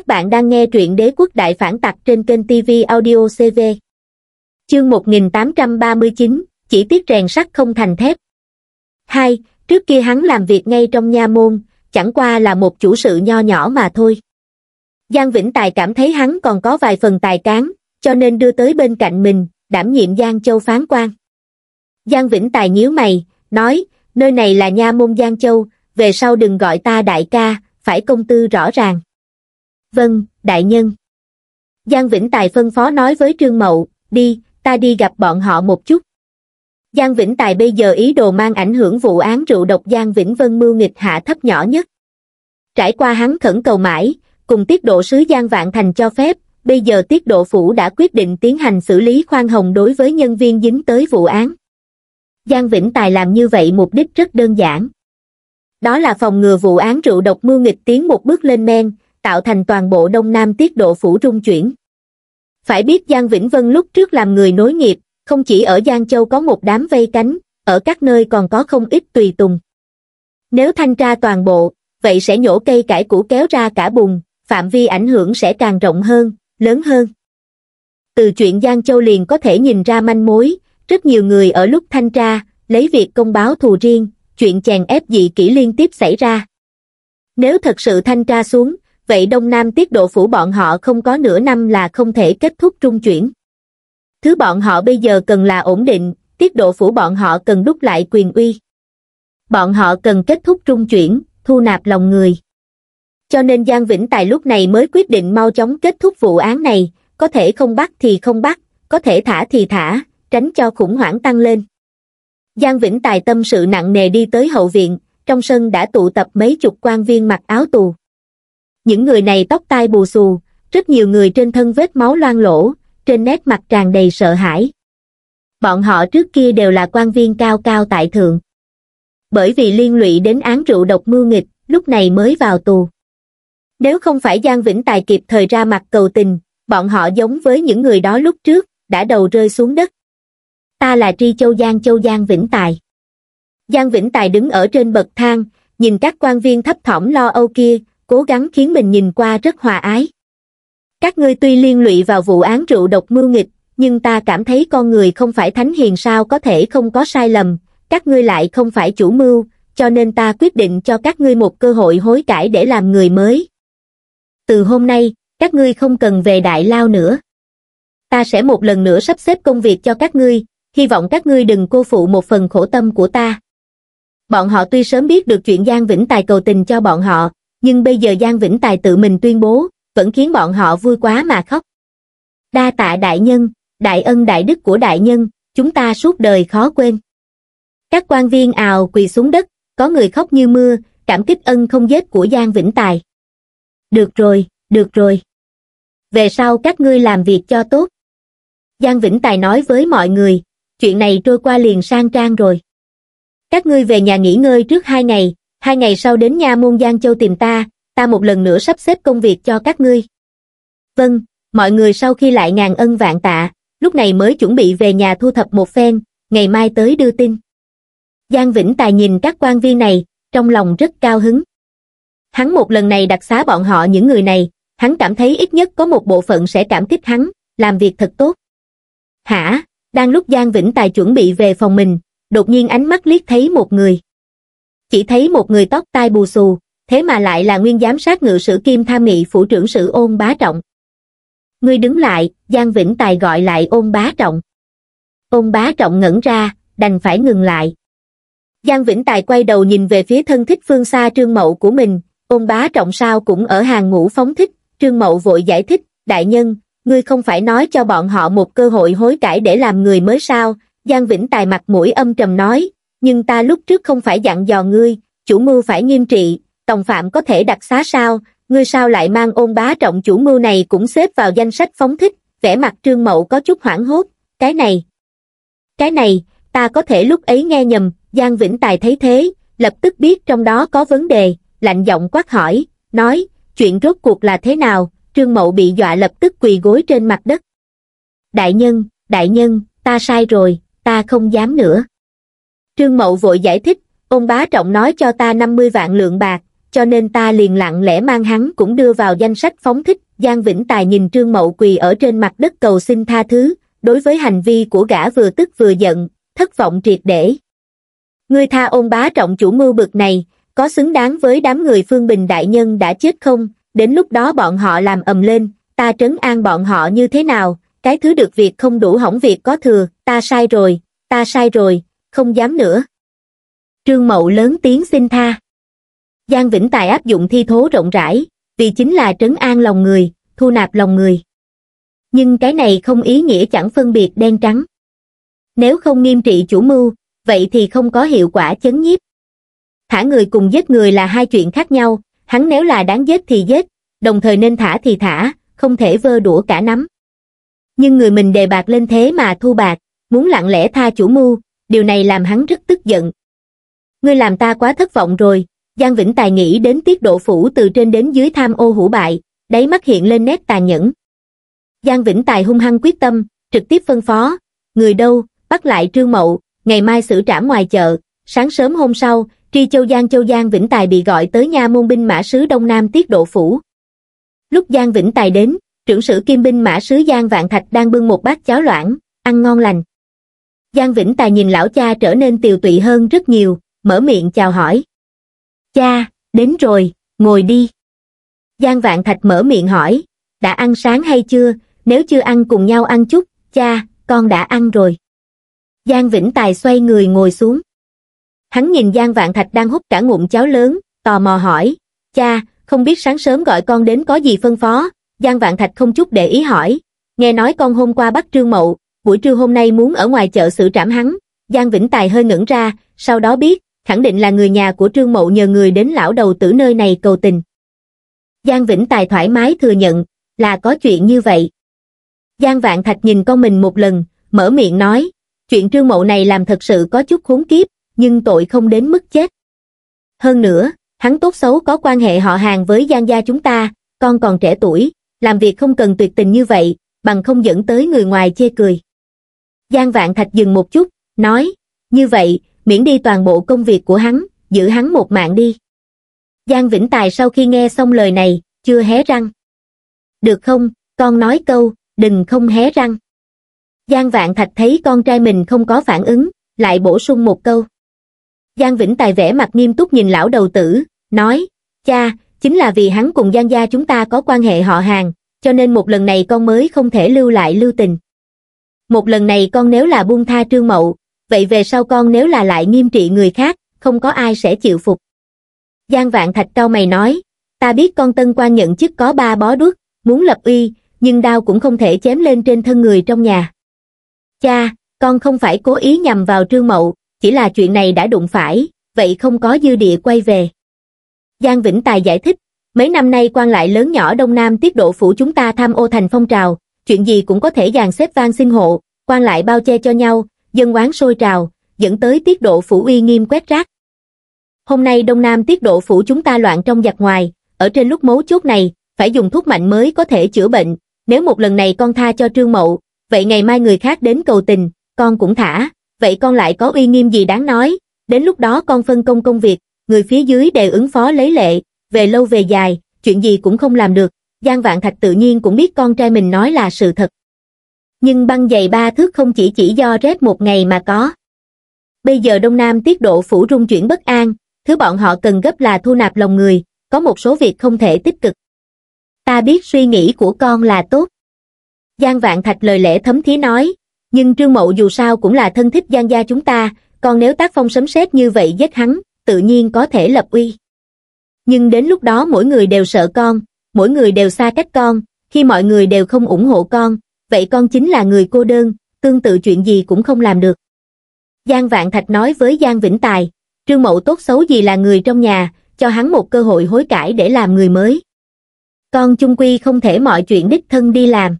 Các bạn đang nghe truyện Đế quốc đại phản tặc trên kênh TV Audio CV. Chương 1839, chỉ tiếc rèn sắt không thành thép. 2. Trước kia hắn làm việc ngay trong nha môn, chẳng qua là một chủ sự nho nhỏ mà thôi. Giang Vĩnh Tài cảm thấy hắn còn có vài phần tài cán, cho nên đưa tới bên cạnh mình, đảm nhiệm Giang Châu phán quan. Giang Vĩnh Tài nhíu mày, nói, nơi này là nha môn Giang Châu, về sau đừng gọi ta đại ca, phải công tư rõ ràng vâng, đại nhân. Giang Vĩnh Tài phân phó nói với Trương Mậu, đi, ta đi gặp bọn họ một chút. Giang Vĩnh Tài bây giờ ý đồ mang ảnh hưởng vụ án rượu độc Giang Vĩnh Vân mưu nghịch hạ thấp nhỏ nhất. Trải qua hắn khẩn cầu mãi, cùng tiết độ sứ Giang Vạn Thành cho phép, bây giờ tiết độ phủ đã quyết định tiến hành xử lý khoan hồng đối với nhân viên dính tới vụ án. Giang Vĩnh Tài làm như vậy mục đích rất đơn giản. Đó là phòng ngừa vụ án rượu độc mưu nghịch tiến một bước lên men, tạo thành toàn bộ Đông Nam tiết độ phủ rung chuyển. Phải biết Giang Vĩnh Vân lúc trước làm người nối nghiệp, không chỉ ở Giang Châu có một đám vây cánh, ở các nơi còn có không ít tùy tùng. Nếu thanh tra toàn bộ, vậy sẽ nhổ cây cải củ kéo ra cả bùng, phạm vi ảnh hưởng sẽ càng rộng hơn, lớn hơn. Từ chuyện Giang Châu liền có thể nhìn ra manh mối, rất nhiều người ở lúc thanh tra, lấy việc công báo thù riêng, chuyện chèn ép dị kỹ liên tiếp xảy ra. Nếu thật sự thanh tra xuống, vậy Đông Nam tiết độ phủ bọn họ không có nửa năm là không thể kết thúc trung chuyển. Thứ bọn họ bây giờ cần là ổn định, tiết độ phủ bọn họ cần đúc lại quyền uy. Bọn họ cần kết thúc trung chuyển, thu nạp lòng người. Cho nên Giang Vĩnh Tài lúc này mới quyết định mau chóng kết thúc vụ án này, có thể không bắt thì không bắt, có thể thả thì thả, tránh cho khủng hoảng tăng lên. Giang Vĩnh Tài tâm sự nặng nề đi tới hậu viện, trong sân đã tụ tập mấy chục quan viên mặc áo tù. Những người này tóc tai bù xù, rất nhiều người trên thân vết máu loang lỗ, trên nét mặt tràn đầy sợ hãi. Bọn họ trước kia đều là quan viên cao cao tại thượng. Bởi vì liên lụy đến án rượu độc mưu nghịch, lúc này mới vào tù. Nếu không phải Giang Vĩnh Tài kịp thời ra mặt cầu tình, bọn họ giống với những người đó lúc trước, đã đầu rơi xuống đất. Ta là Tri Châu Giang Châu Giang Vĩnh Tài. Giang Vĩnh Tài đứng ở trên bậc thang, nhìn các quan viên thấp thỏm lo âu kia, cố gắng khiến mình nhìn qua rất hòa ái các ngươi tuy liên lụy vào vụ án rượu độc mưu nghịch nhưng ta cảm thấy con người không phải thánh hiền sao có thể không có sai lầm các ngươi lại không phải chủ mưu cho nên ta quyết định cho các ngươi một cơ hội hối cải để làm người mới từ hôm nay các ngươi không cần về đại lao nữa ta sẽ một lần nữa sắp xếp công việc cho các ngươi hy vọng các ngươi đừng cô phụ một phần khổ tâm của ta bọn họ tuy sớm biết được chuyện giang vĩnh tài cầu tình cho bọn họ nhưng bây giờ Giang Vĩnh Tài tự mình tuyên bố, vẫn khiến bọn họ vui quá mà khóc. Đa tạ đại nhân, đại ân đại đức của đại nhân, chúng ta suốt đời khó quên. Các quan viên ào quỳ xuống đất, có người khóc như mưa, cảm kích ân không vết của Giang Vĩnh Tài. Được rồi, được rồi. Về sau các ngươi làm việc cho tốt. Giang Vĩnh Tài nói với mọi người, chuyện này trôi qua liền sang trang rồi. Các ngươi về nhà nghỉ ngơi trước hai ngày, hai ngày sau đến nha môn Giang Châu tìm ta, ta một lần nữa sắp xếp công việc cho các ngươi. Vâng, mọi người sau khi lại ngàn ân vạn tạ, lúc này mới chuẩn bị về nhà thu thập một phen, ngày mai tới đưa tin. Giang Vĩnh Tài nhìn các quan viên này, trong lòng rất cao hứng. Hắn một lần này đặc xá bọn họ những người này, hắn cảm thấy ít nhất có một bộ phận sẽ cảm kích hắn, làm việc thật tốt. Hả? Đang lúc Giang Vĩnh Tài chuẩn bị về phòng mình, đột nhiên ánh mắt liếc thấy một người. Chỉ thấy một người tóc tai bù xù, thế mà lại là nguyên giám sát ngự sử kim tham nghị phủ trưởng sử ôn bá trọng. Ngươi đứng lại, Giang Vĩnh Tài gọi lại ôn bá trọng. Ôn bá trọng ngẩn ra, đành phải ngừng lại. Giang Vĩnh Tài quay đầu nhìn về phía thân thích phương xa trương mậu của mình, ôn bá trọng sao cũng ở hàng ngũ phóng thích, trương mậu vội giải thích, đại nhân, ngươi không phải nói cho bọn họ một cơ hội hối cải để làm người mới sao, Giang Vĩnh Tài mặt mũi âm trầm nói, nhưng ta lúc trước không phải dặn dò ngươi, chủ mưu phải nghiêm trị, tòng phạm có thể đặt xá sao, ngươi sao lại mang ôn bá trọng chủ mưu này cũng xếp vào danh sách phóng thích, vẻ mặt trương mậu có chút hoảng hốt, cái này, cái này, ta có thể lúc ấy nghe nhầm, Giang Vĩnh Tài thấy thế, lập tức biết trong đó có vấn đề, lạnh giọng quát hỏi, nói, chuyện rốt cuộc là thế nào, trương mậu bị dọa lập tức quỳ gối trên mặt đất. Đại nhân, đại nhân, ta sai rồi, ta không dám nữa. Trương Mậu vội giải thích, ông bá trọng nói cho ta 50 vạn lượng bạc, cho nên ta liền lặng lẽ mang hắn cũng đưa vào danh sách phóng thích. Giang Vĩnh Tài nhìn Trương Mậu quỳ ở trên mặt đất cầu xin tha thứ, đối với hành vi của gã vừa tức vừa giận, thất vọng triệt để. Ngươi tha ông bá trọng chủ mưu bực này, có xứng đáng với đám người Phương Bình Đại Nhân đã chết không, đến lúc đó bọn họ làm ầm lên, ta trấn an bọn họ như thế nào, cái thứ được việc không đủ hỏng việc có thừa, ta sai rồi, ta sai rồi, không dám nữa. Trương Mậu lớn tiếng xin tha. Giang Vĩnh Tài áp dụng thi thố rộng rãi, vì chính là trấn an lòng người, thu nạp lòng người. Nhưng cái này không ý nghĩa chẳng phân biệt đen trắng. Nếu không nghiêm trị chủ mưu, vậy thì không có hiệu quả chấn nhiếp. Thả người cùng giết người là hai chuyện khác nhau, hắn nếu là đáng giết thì giết, đồng thời nên thả thì thả, không thể vơ đũa cả nắm. Nhưng người mình đề bạc lên thế mà thu bạc, muốn lặng lẽ tha chủ mưu, điều này làm hắn rất tức giận ngươi làm ta quá thất vọng rồi giang vĩnh tài nghĩ đến tiết độ phủ từ trên đến dưới tham ô hủ bại đáy mắt hiện lên nét tà nhẫn giang vĩnh tài hung hăng quyết tâm trực tiếp phân phó người đâu bắt lại trương mậu ngày mai xử trả ngoài chợ sáng sớm hôm sau tri châu giang châu giang vĩnh tài bị gọi tới nha môn binh mã sứ đông nam tiết độ phủ lúc giang vĩnh tài đến trưởng sử kim binh mã sứ giang vạn thạch đang bưng một bát cháo loãng ăn ngon lành giang vĩnh tài nhìn lão cha trở nên tiều tụy hơn rất nhiều mở miệng chào hỏi cha đến rồi ngồi đi giang vạn thạch mở miệng hỏi đã ăn sáng hay chưa nếu chưa ăn cùng nhau ăn chút cha con đã ăn rồi giang vĩnh tài xoay người ngồi xuống hắn nhìn giang vạn thạch đang hút cả ngụm cháo lớn tò mò hỏi cha không biết sáng sớm gọi con đến có gì phân phó giang vạn thạch không chút để ý hỏi nghe nói con hôm qua bắt trương mậu buổi trưa hôm nay muốn ở ngoài chợ xử trảm hắn, Giang Vĩnh Tài hơi ngẩn ra, sau đó biết, khẳng định là người nhà của Trương Mậu nhờ người đến lão đầu tử nơi này cầu tình. Giang Vĩnh Tài thoải mái thừa nhận, là có chuyện như vậy. Giang Vạn Thạch nhìn con mình một lần, mở miệng nói, chuyện Trương Mậu này làm thật sự có chút khốn kiếp, nhưng tội không đến mức chết. Hơn nữa, hắn tốt xấu có quan hệ họ hàng với Giang gia chúng ta, con còn trẻ tuổi, làm việc không cần tuyệt tình như vậy, bằng không dẫn tới người ngoài chê cười. Giang Vạn Thạch dừng một chút, nói, như vậy, miễn đi toàn bộ công việc của hắn, giữ hắn một mạng đi. Giang Vĩnh Tài sau khi nghe xong lời này, chưa hé răng. Được không, con nói câu, đừng không hé răng. Giang Vạn Thạch thấy con trai mình không có phản ứng, lại bổ sung một câu. Giang Vĩnh Tài vẻ mặt nghiêm túc nhìn lão đầu tử, nói, cha, chính là vì hắn cùng Giang gia chúng ta có quan hệ họ hàng, cho nên một lần này con mới không thể lưu lại lưu tình một lần này con nếu là buông tha trương mậu vậy về sau con nếu là lại nghiêm trị người khác không có ai sẽ chịu phục giang vạn thạch cao mày nói ta biết con tân quan nhận chức có ba bó đuốc muốn lập uy nhưng đau cũng không thể chém lên trên thân người trong nhà cha con không phải cố ý nhằm vào trương mậu chỉ là chuyện này đã đụng phải vậy không có dư địa quay về giang vĩnh tài giải thích mấy năm nay quan lại lớn nhỏ đông nam tiết độ phủ chúng ta tham ô thành phong trào chuyện gì cũng có thể dàn xếp vang xin hộ, quan lại bao che cho nhau, dân oán sôi trào, dẫn tới tiết độ phủ uy nghiêm quét rác. Hôm nay Đông Nam tiết độ phủ chúng ta loạn trong giặc ngoài, ở trên lúc mấu chốt này, phải dùng thuốc mạnh mới có thể chữa bệnh, nếu một lần này con tha cho Trương Mậu, vậy ngày mai người khác đến cầu tình, con cũng thả, vậy con lại có uy nghiêm gì đáng nói, đến lúc đó con phân công công việc, người phía dưới đều ứng phó lấy lệ, về lâu về dài, chuyện gì cũng không làm được, Giang Vạn Thạch tự nhiên cũng biết con trai mình nói là sự thật. Nhưng băng giày ba thước không chỉ chỉ do rét một ngày mà có. Bây giờ Đông Nam tiết độ phủ rung chuyển bất an, thứ bọn họ cần gấp là thu nạp lòng người, có một số việc không thể tích cực. Ta biết suy nghĩ của con là tốt. Giang Vạn Thạch lời lẽ thấm thí nói, nhưng Trương Mậu dù sao cũng là thân thích Giang gia chúng ta, còn nếu tác phong sấm sét như vậy giết hắn, tự nhiên có thể lập uy. Nhưng đến lúc đó mỗi người đều sợ con, mỗi người đều xa cách con, khi mọi người đều không ủng hộ con, vậy con chính là người cô đơn, tương tự chuyện gì cũng không làm được. Giang Vạn Thạch nói với Giang Vĩnh Tài, Trương Mậu tốt xấu gì là người trong nhà, cho hắn một cơ hội hối cải để làm người mới. Con chung quy không thể mọi chuyện đích thân đi làm.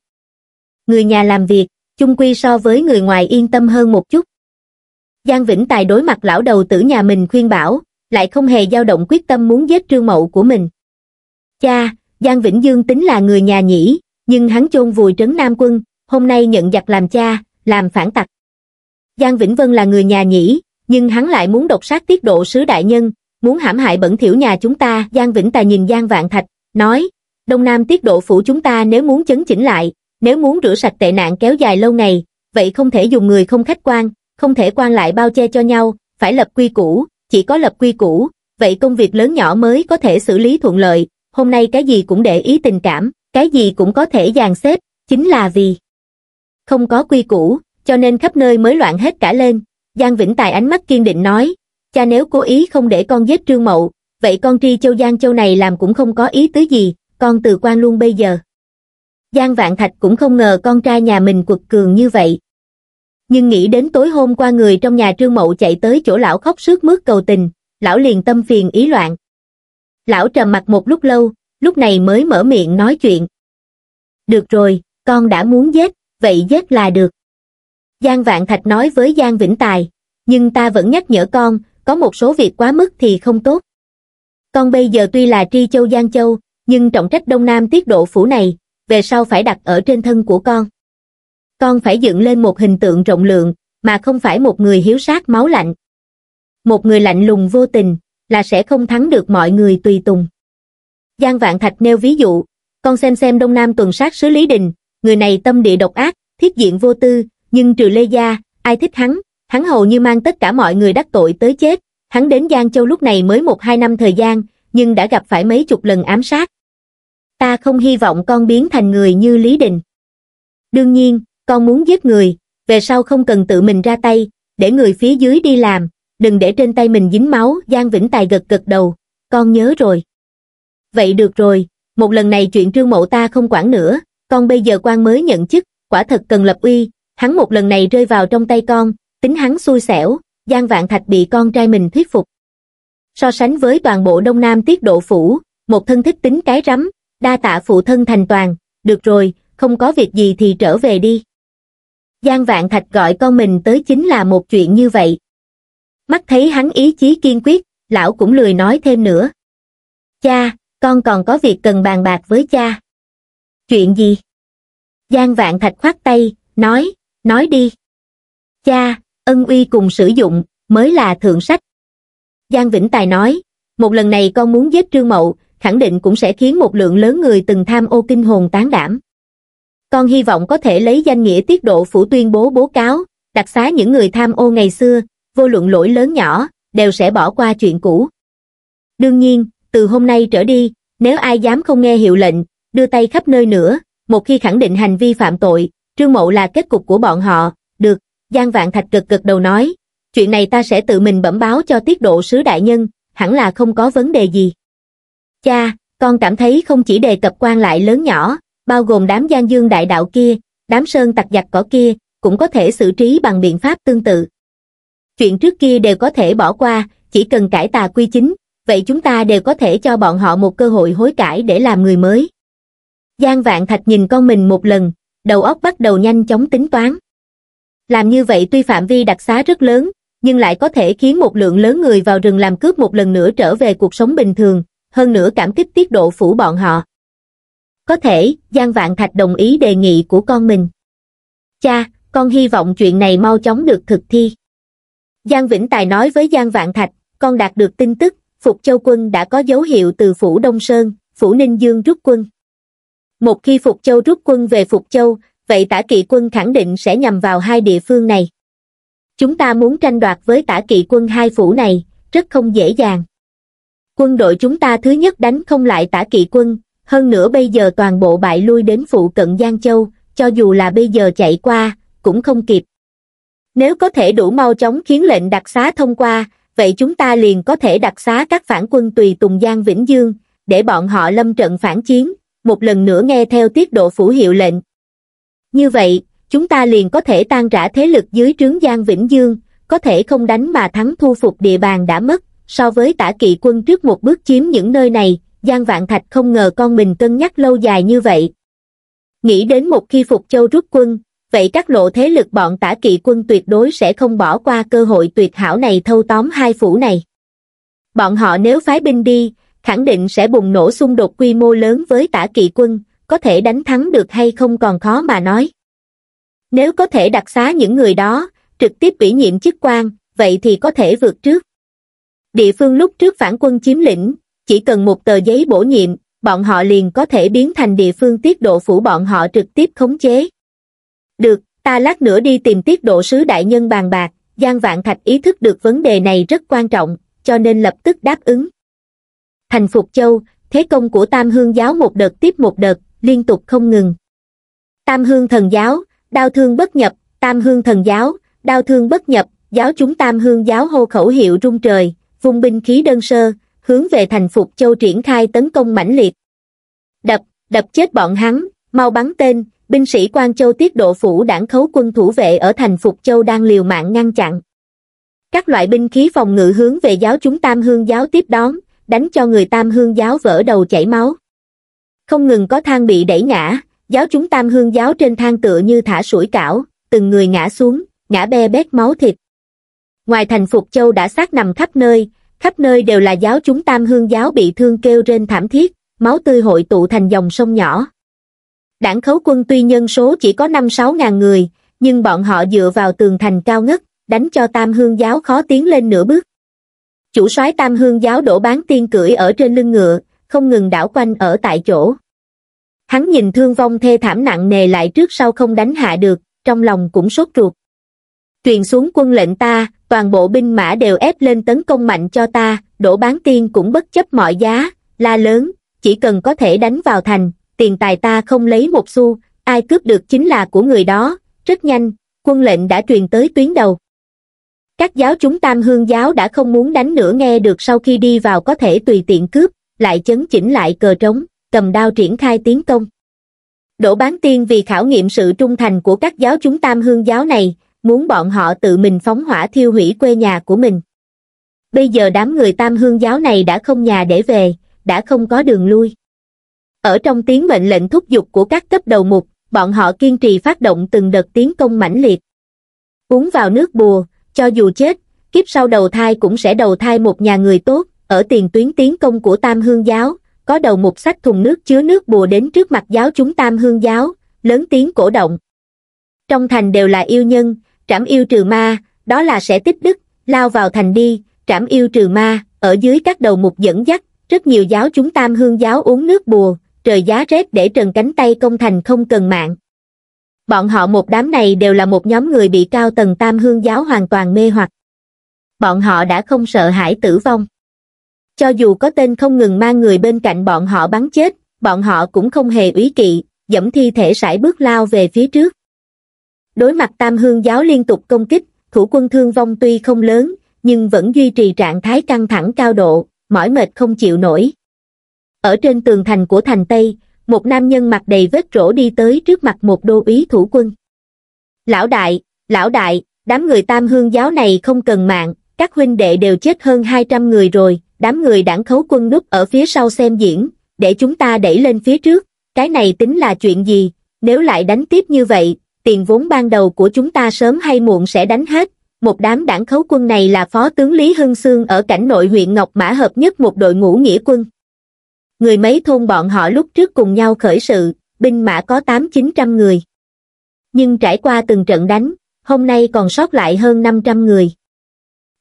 Người nhà làm việc, chung quy so với người ngoài yên tâm hơn một chút. Giang Vĩnh Tài đối mặt lão đầu tử nhà mình khuyên bảo, lại không hề dao động quyết tâm muốn giết Trương Mậu của mình. Cha, Giang Vĩnh Dương tính là người nhà nhỉ, nhưng hắn chôn vùi trấn Nam quân, hôm nay nhận giặc làm cha, làm phản tặc. Giang Vĩnh Vân là người nhà nhỉ, nhưng hắn lại muốn độc sát tiết độ sứ đại nhân, muốn hãm hại bẩn thiểu nhà chúng ta. Giang Vĩnh Tài nhìn Giang Vạn Thạch, nói, Đông Nam tiết độ phủ chúng ta nếu muốn chấn chỉnh lại, nếu muốn rửa sạch tệ nạn kéo dài lâu ngày, vậy không thể dùng người không khách quan, không thể quan lại bao che cho nhau, phải lập quy củ, chỉ có lập quy củ, vậy công việc lớn nhỏ mới có thể xử lý thuận lợi, hôm nay cái gì cũng để ý tình cảm, cái gì cũng có thể dàn xếp, chính là vì không có quy củ, cho nên khắp nơi mới loạn hết cả lên. Giang Vĩnh Tài ánh mắt kiên định nói, cha nếu cố ý không để con giết Trương Mậu, vậy con tri châu Giang Châu này làm cũng không có ý tứ gì, con từ quan luôn bây giờ. Giang Vạn Thạch cũng không ngờ con trai nhà mình quật cường như vậy. Nhưng nghĩ đến tối hôm qua người trong nhà Trương Mậu chạy tới chỗ lão khóc sướt mướt cầu tình, lão liền tâm phiền ý loạn, lão trầm mặt một lúc lâu lúc này mới mở miệng nói chuyện được rồi con đã muốn giết vậy giết là được giang vạn thạch nói với giang vĩnh tài nhưng ta vẫn nhắc nhở con có một số việc quá mức thì không tốt con bây giờ tuy là tri châu giang châu nhưng trọng trách đông nam tiết độ phủ này về sau phải đặt ở trên thân của con con phải dựng lên một hình tượng rộng lượng mà không phải một người hiếu sát máu lạnh một người lạnh lùng vô tình là sẽ không thắng được mọi người tùy tùng. Giang Vạn Thạch nêu ví dụ, con xem xem Đông Nam tuần sát sứ Lý Đình, người này tâm địa độc ác, thiết diện vô tư, nhưng trừ Lê Gia, ai thích hắn, hắn hầu như mang tất cả mọi người đắc tội tới chết. Hắn đến Giang Châu lúc này mới một hai năm thời gian, nhưng đã gặp phải mấy chục lần ám sát. Ta không hy vọng con biến thành người như Lý Đình. Đương nhiên, con muốn giết người, về sau không cần tự mình ra tay, để người phía dưới đi làm, đừng để trên tay mình dính máu, Giang Vĩnh Tài gật gật đầu, con nhớ rồi. Vậy được rồi, một lần này chuyện trương mộ ta không quản nữa, con bây giờ quan mới nhận chức, quả thật cần lập uy, hắn một lần này rơi vào trong tay con, tính hắn xui xẻo, Giang Vạn Thạch bị con trai mình thuyết phục. So sánh với toàn bộ Đông Nam tiết độ phủ, một thân thích tính cái rắm, đa tạ phụ thân thành toàn, được rồi, không có việc gì thì trở về đi. Giang Vạn Thạch gọi con mình tới chính là một chuyện như vậy, mắt thấy hắn ý chí kiên quyết lão cũng lười nói thêm nữa cha con còn có việc cần bàn bạc với cha chuyện gì giang vạn thạch khoát tay nói nói đi cha ân uy cùng sử dụng mới là thượng sách giang vĩnh tài nói một lần này con muốn giết trương mậu khẳng định cũng sẽ khiến một lượng lớn người từng tham ô kinh hồn tán đảm con hy vọng có thể lấy danh nghĩa tiết độ phủ tuyên bố bố cáo đặc xá những người tham ô ngày xưa vô luận lỗi lớn nhỏ đều sẽ bỏ qua chuyện cũ đương nhiên từ hôm nay trở đi nếu ai dám không nghe hiệu lệnh đưa tay khắp nơi nữa một khi khẳng định hành vi phạm tội trương mậu là kết cục của bọn họ được giang vạn thạch cực cực đầu nói chuyện này ta sẽ tự mình bẩm báo cho tiết độ sứ đại nhân hẳn là không có vấn đề gì cha con cảm thấy không chỉ đề cập quan lại lớn nhỏ bao gồm đám giang dương đại đạo kia đám sơn tặc giặc cỏ kia cũng có thể xử trí bằng biện pháp tương tự chuyện trước kia đều có thể bỏ qua chỉ cần cải tà quy chính vậy chúng ta đều có thể cho bọn họ một cơ hội hối cải để làm người mới giang vạn thạch nhìn con mình một lần đầu óc bắt đầu nhanh chóng tính toán làm như vậy tuy phạm vi đặc xá rất lớn nhưng lại có thể khiến một lượng lớn người vào rừng làm cướp một lần nữa trở về cuộc sống bình thường hơn nữa cảm kích tiết độ phủ bọn họ có thể giang vạn thạch đồng ý đề nghị của con mình cha con hy vọng chuyện này mau chóng được thực thi Giang Vĩnh Tài nói với Giang Vạn Thạch, con đạt được tin tức, Phục Châu quân đã có dấu hiệu từ Phủ Đông Sơn, Phủ Ninh Dương rút quân. Một khi Phục Châu rút quân về Phục Châu, vậy tả kỵ quân khẳng định sẽ nhằm vào hai địa phương này. Chúng ta muốn tranh đoạt với tả kỵ quân hai phủ này, rất không dễ dàng. Quân đội chúng ta thứ nhất đánh không lại tả kỵ quân, hơn nữa bây giờ toàn bộ bại lui đến phụ cận Giang Châu, cho dù là bây giờ chạy qua, cũng không kịp nếu có thể đủ mau chóng khiến lệnh đặc xá thông qua vậy chúng ta liền có thể đặc xá các phản quân tùy tùng giang vĩnh dương để bọn họ lâm trận phản chiến một lần nữa nghe theo tiết độ phủ hiệu lệnh như vậy chúng ta liền có thể tan rã thế lực dưới trướng giang vĩnh dương có thể không đánh mà thắng thu phục địa bàn đã mất so với tả kỵ quân trước một bước chiếm những nơi này giang vạn thạch không ngờ con mình cân nhắc lâu dài như vậy nghĩ đến một khi phục châu rút quân vậy các lộ thế lực bọn tả kỵ quân tuyệt đối sẽ không bỏ qua cơ hội tuyệt hảo này thâu tóm hai phủ này. Bọn họ nếu phái binh đi, khẳng định sẽ bùng nổ xung đột quy mô lớn với tả kỵ quân, có thể đánh thắng được hay không còn khó mà nói. Nếu có thể đặc xá những người đó, trực tiếp ủy nhiệm chức quan, vậy thì có thể vượt trước. Địa phương lúc trước phản quân chiếm lĩnh, chỉ cần một tờ giấy bổ nhiệm, bọn họ liền có thể biến thành địa phương tiết độ phủ bọn họ trực tiếp khống chế được ta lát nữa đi tìm tiết độ sứ đại nhân bàn bạc giang vạn thạch ý thức được vấn đề này rất quan trọng cho nên lập tức đáp ứng thành phục châu thế công của tam hương giáo một đợt tiếp một đợt liên tục không ngừng tam hương thần giáo đau thương bất nhập tam hương thần giáo đau thương bất nhập giáo chúng tam hương giáo hô khẩu hiệu rung trời vung binh khí đơn sơ hướng về thành phục châu triển khai tấn công mãnh liệt đập đập chết bọn hắn mau bắn tên binh sĩ Quan Châu tiết độ phủ đảng khấu quân thủ vệ ở thành Phục Châu đang liều mạng ngăn chặn. Các loại binh khí phòng ngự hướng về giáo chúng Tam Hương giáo tiếp đón, đánh cho người Tam Hương giáo vỡ đầu chảy máu. Không ngừng có thang bị đẩy ngã, giáo chúng Tam Hương giáo trên thang tựa như thả sủi cảo, từng người ngã xuống, ngã be bét máu thịt. Ngoài thành Phục Châu đã sát nằm khắp nơi, khắp nơi đều là giáo chúng Tam Hương giáo bị thương kêu trên thảm thiết, máu tươi hội tụ thành dòng sông nhỏ đảng khấu quân tuy nhân số chỉ có năm sáu ngàn người nhưng bọn họ dựa vào tường thành cao ngất đánh cho tam hương giáo khó tiến lên nửa bước chủ soái tam hương giáo đổ bán tiên cưỡi ở trên lưng ngựa không ngừng đảo quanh ở tại chỗ hắn nhìn thương vong thê thảm nặng nề lại trước sau không đánh hạ được trong lòng cũng sốt ruột truyền xuống quân lệnh ta toàn bộ binh mã đều ép lên tấn công mạnh cho ta đổ bán tiên cũng bất chấp mọi giá la lớn chỉ cần có thể đánh vào thành tiền tài ta không lấy một xu, ai cướp được chính là của người đó, rất nhanh, quân lệnh đã truyền tới tuyến đầu. Các giáo chúng tam hương giáo đã không muốn đánh nữa nghe được sau khi đi vào có thể tùy tiện cướp, lại chấn chỉnh lại cờ trống, cầm đao triển khai tiến công. Đỗ bán tiên vì khảo nghiệm sự trung thành của các giáo chúng tam hương giáo này, muốn bọn họ tự mình phóng hỏa thiêu hủy quê nhà của mình. Bây giờ đám người tam hương giáo này đã không nhà để về, đã không có đường lui. Ở trong tiếng mệnh lệnh thúc giục của các cấp đầu mục, bọn họ kiên trì phát động từng đợt tiến công mãnh liệt. Uống vào nước bùa, cho dù chết, kiếp sau đầu thai cũng sẽ đầu thai một nhà người tốt, ở tiền tuyến tiến công của Tam Hương Giáo, có đầu mục sách thùng nước chứa nước bùa đến trước mặt giáo chúng Tam Hương Giáo, lớn tiếng cổ động. Trong thành đều là yêu nhân, trảm yêu trừ ma, đó là sẽ tích đức, lao vào thành đi, trảm yêu trừ ma, ở dưới các đầu mục dẫn dắt, rất nhiều giáo chúng Tam Hương Giáo uống nước bùa, trời giá rét để trần cánh tay công thành không cần mạng. Bọn họ một đám này đều là một nhóm người bị cao tầng tam hương giáo hoàn toàn mê hoặc. Bọn họ đã không sợ hãi tử vong. Cho dù có tên không ngừng mang người bên cạnh bọn họ bắn chết, bọn họ cũng không hề úy kỵ, dẫm thi thể sải bước lao về phía trước. Đối mặt tam hương giáo liên tục công kích, thủ quân thương vong tuy không lớn, nhưng vẫn duy trì trạng thái căng thẳng cao độ, mỏi mệt không chịu nổi ở trên tường thành của thành Tây, một nam nhân mặt đầy vết rỗ đi tới trước mặt một đô úy thủ quân. Lão đại, lão đại, đám người tam hương giáo này không cần mạng, các huynh đệ đều chết hơn 200 người rồi, đám người đảng khấu quân núp ở phía sau xem diễn, để chúng ta đẩy lên phía trước, cái này tính là chuyện gì, nếu lại đánh tiếp như vậy, tiền vốn ban đầu của chúng ta sớm hay muộn sẽ đánh hết. Một đám đảng khấu quân này là phó tướng Lý Hưng Sương ở cảnh nội huyện Ngọc Mã hợp nhất một đội ngũ nghĩa quân người mấy thôn bọn họ lúc trước cùng nhau khởi sự, binh mã có 8-900 người. Nhưng trải qua từng trận đánh, hôm nay còn sót lại hơn 500 người.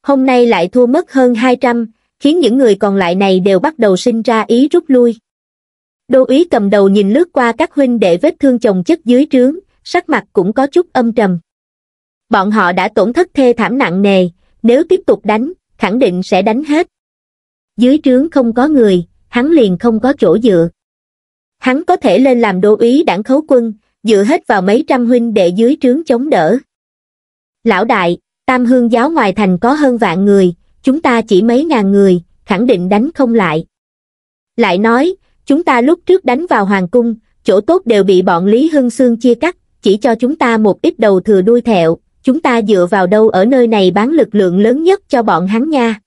Hôm nay lại thua mất hơn 200, khiến những người còn lại này đều bắt đầu sinh ra ý rút lui. Đô Ý cầm đầu nhìn lướt qua các huynh đệ vết thương chồng chất dưới trướng, sắc mặt cũng có chút âm trầm. Bọn họ đã tổn thất thê thảm nặng nề, nếu tiếp tục đánh, khẳng định sẽ đánh hết. Dưới trướng không có người, hắn liền không có chỗ dựa. Hắn có thể lên làm đô úy đảng khấu quân, dựa hết vào mấy trăm huynh đệ dưới trướng chống đỡ. Lão đại, tam hương giáo ngoài thành có hơn vạn người, chúng ta chỉ mấy ngàn người, khẳng định đánh không lại. Lại nói, chúng ta lúc trước đánh vào hoàng cung, chỗ tốt đều bị bọn Lý Hưng Sương chia cắt, chỉ cho chúng ta một ít đầu thừa đuôi thẹo, chúng ta dựa vào đâu ở nơi này bán lực lượng lớn nhất cho bọn hắn nha.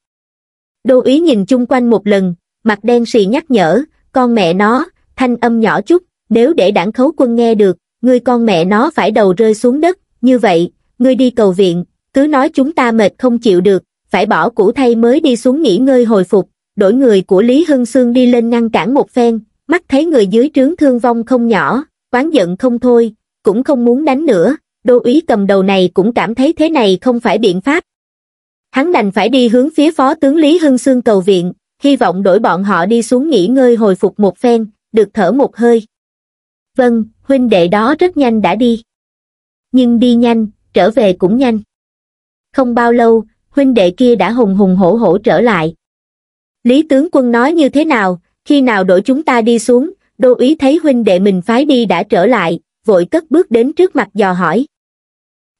Đô úy nhìn chung quanh một lần, mặt đen xì nhắc nhở, con mẹ nó, thanh âm nhỏ chút, nếu để đảng khấu quân nghe được, ngươi con mẹ nó phải đầu rơi xuống đất, như vậy, ngươi đi cầu viện, cứ nói chúng ta mệt không chịu được, phải bỏ củ thay mới đi xuống nghỉ ngơi hồi phục, đổi người của Lý Hưng Sương đi lên ngăn cản một phen, mắt thấy người dưới trướng thương vong không nhỏ, quán giận không thôi, cũng không muốn đánh nữa, đô úy cầm đầu này cũng cảm thấy thế này không phải biện pháp. Hắn đành phải đi hướng phía phó tướng Lý Hưng Sương cầu viện, hy vọng đổi bọn họ đi xuống nghỉ ngơi hồi phục một phen, được thở một hơi. Vâng, huynh đệ đó rất nhanh đã đi. Nhưng đi nhanh, trở về cũng nhanh. Không bao lâu, huynh đệ kia đã hùng hùng hổ hổ trở lại. Lý tướng quân nói như thế nào, khi nào đổi chúng ta đi xuống, đô ý thấy huynh đệ mình phái đi đã trở lại, vội cất bước đến trước mặt dò hỏi.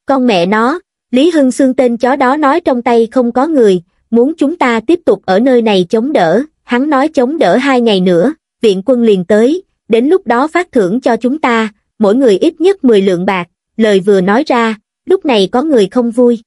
Con mẹ nó, Lý Hưng xương tên chó đó nói trong tay không có người, muốn chúng ta tiếp tục ở nơi này chống đỡ hắn nói chống đỡ hai ngày nữa viện quân liền tới đến lúc đó phát thưởng cho chúng ta mỗi người ít nhất mười lượng bạc lời vừa nói ra lúc này có người không vui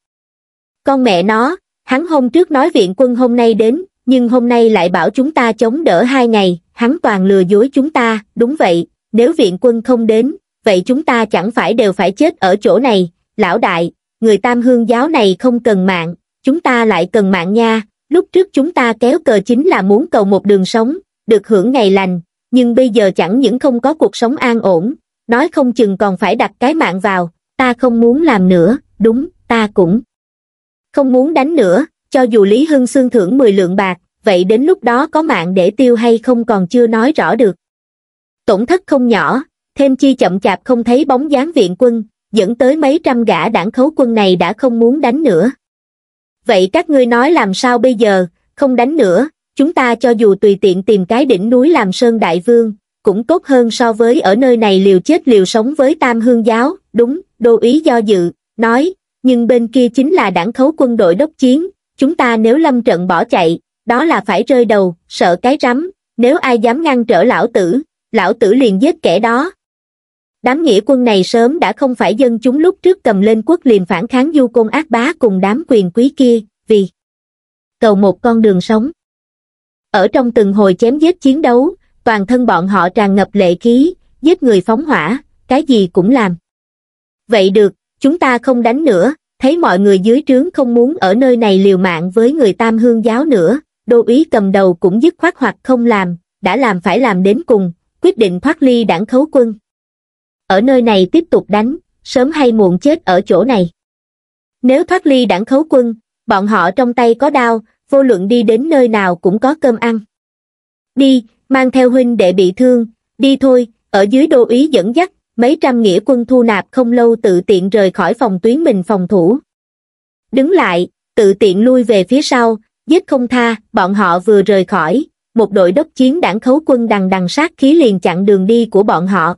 con mẹ nó hắn hôm trước nói viện quân hôm nay đến nhưng hôm nay lại bảo chúng ta chống đỡ hai ngày hắn toàn lừa dối chúng ta đúng vậy nếu viện quân không đến vậy chúng ta chẳng phải đều phải chết ở chỗ này lão đại người tam hương giáo này không cần mạng chúng ta lại cần mạng nha lúc trước chúng ta kéo cờ chính là muốn cầu một đường sống được hưởng ngày lành nhưng bây giờ chẳng những không có cuộc sống an ổn nói không chừng còn phải đặt cái mạng vào ta không muốn làm nữa đúng ta cũng không muốn đánh nữa cho dù lý hưng xương thưởng mười lượng bạc vậy đến lúc đó có mạng để tiêu hay không còn chưa nói rõ được tổn thất không nhỏ thêm chi chậm chạp không thấy bóng dáng viện quân dẫn tới mấy trăm gã đảng khấu quân này đã không muốn đánh nữa vậy các ngươi nói làm sao bây giờ không đánh nữa chúng ta cho dù tùy tiện tìm cái đỉnh núi làm sơn đại vương cũng tốt hơn so với ở nơi này liều chết liều sống với tam hương giáo đúng đô ý do dự nói nhưng bên kia chính là đảng khấu quân đội đốc chiến chúng ta nếu lâm trận bỏ chạy đó là phải rơi đầu sợ cái rắm nếu ai dám ngăn trở lão tử lão tử liền giết kẻ đó đám nghĩa quân này sớm đã không phải dân chúng lúc trước cầm lên quốc liền phản kháng du côn ác bá cùng đám quyền quý kia, vì cầu một con đường sống. Ở trong từng hồi chém giết chiến đấu, toàn thân bọn họ tràn ngập lệ khí, giết người phóng hỏa, cái gì cũng làm. Vậy được, chúng ta không đánh nữa, thấy mọi người dưới trướng không muốn ở nơi này liều mạng với người tam hương giáo nữa, đô úy cầm đầu cũng dứt khoát hoặc không làm, đã làm phải làm đến cùng, quyết định thoát ly đảng khấu quân ở nơi này tiếp tục đánh sớm hay muộn chết ở chỗ này nếu thoát ly đảng khấu quân bọn họ trong tay có đao vô luận đi đến nơi nào cũng có cơm ăn đi mang theo huynh đệ bị thương đi thôi ở dưới đô ý dẫn dắt mấy trăm nghĩa quân thu nạp không lâu tự tiện rời khỏi phòng tuyến mình phòng thủ đứng lại tự tiện lui về phía sau giết không tha bọn họ vừa rời khỏi một đội đốc chiến đảng khấu quân đằng đằng sát khí liền chặn đường đi của bọn họ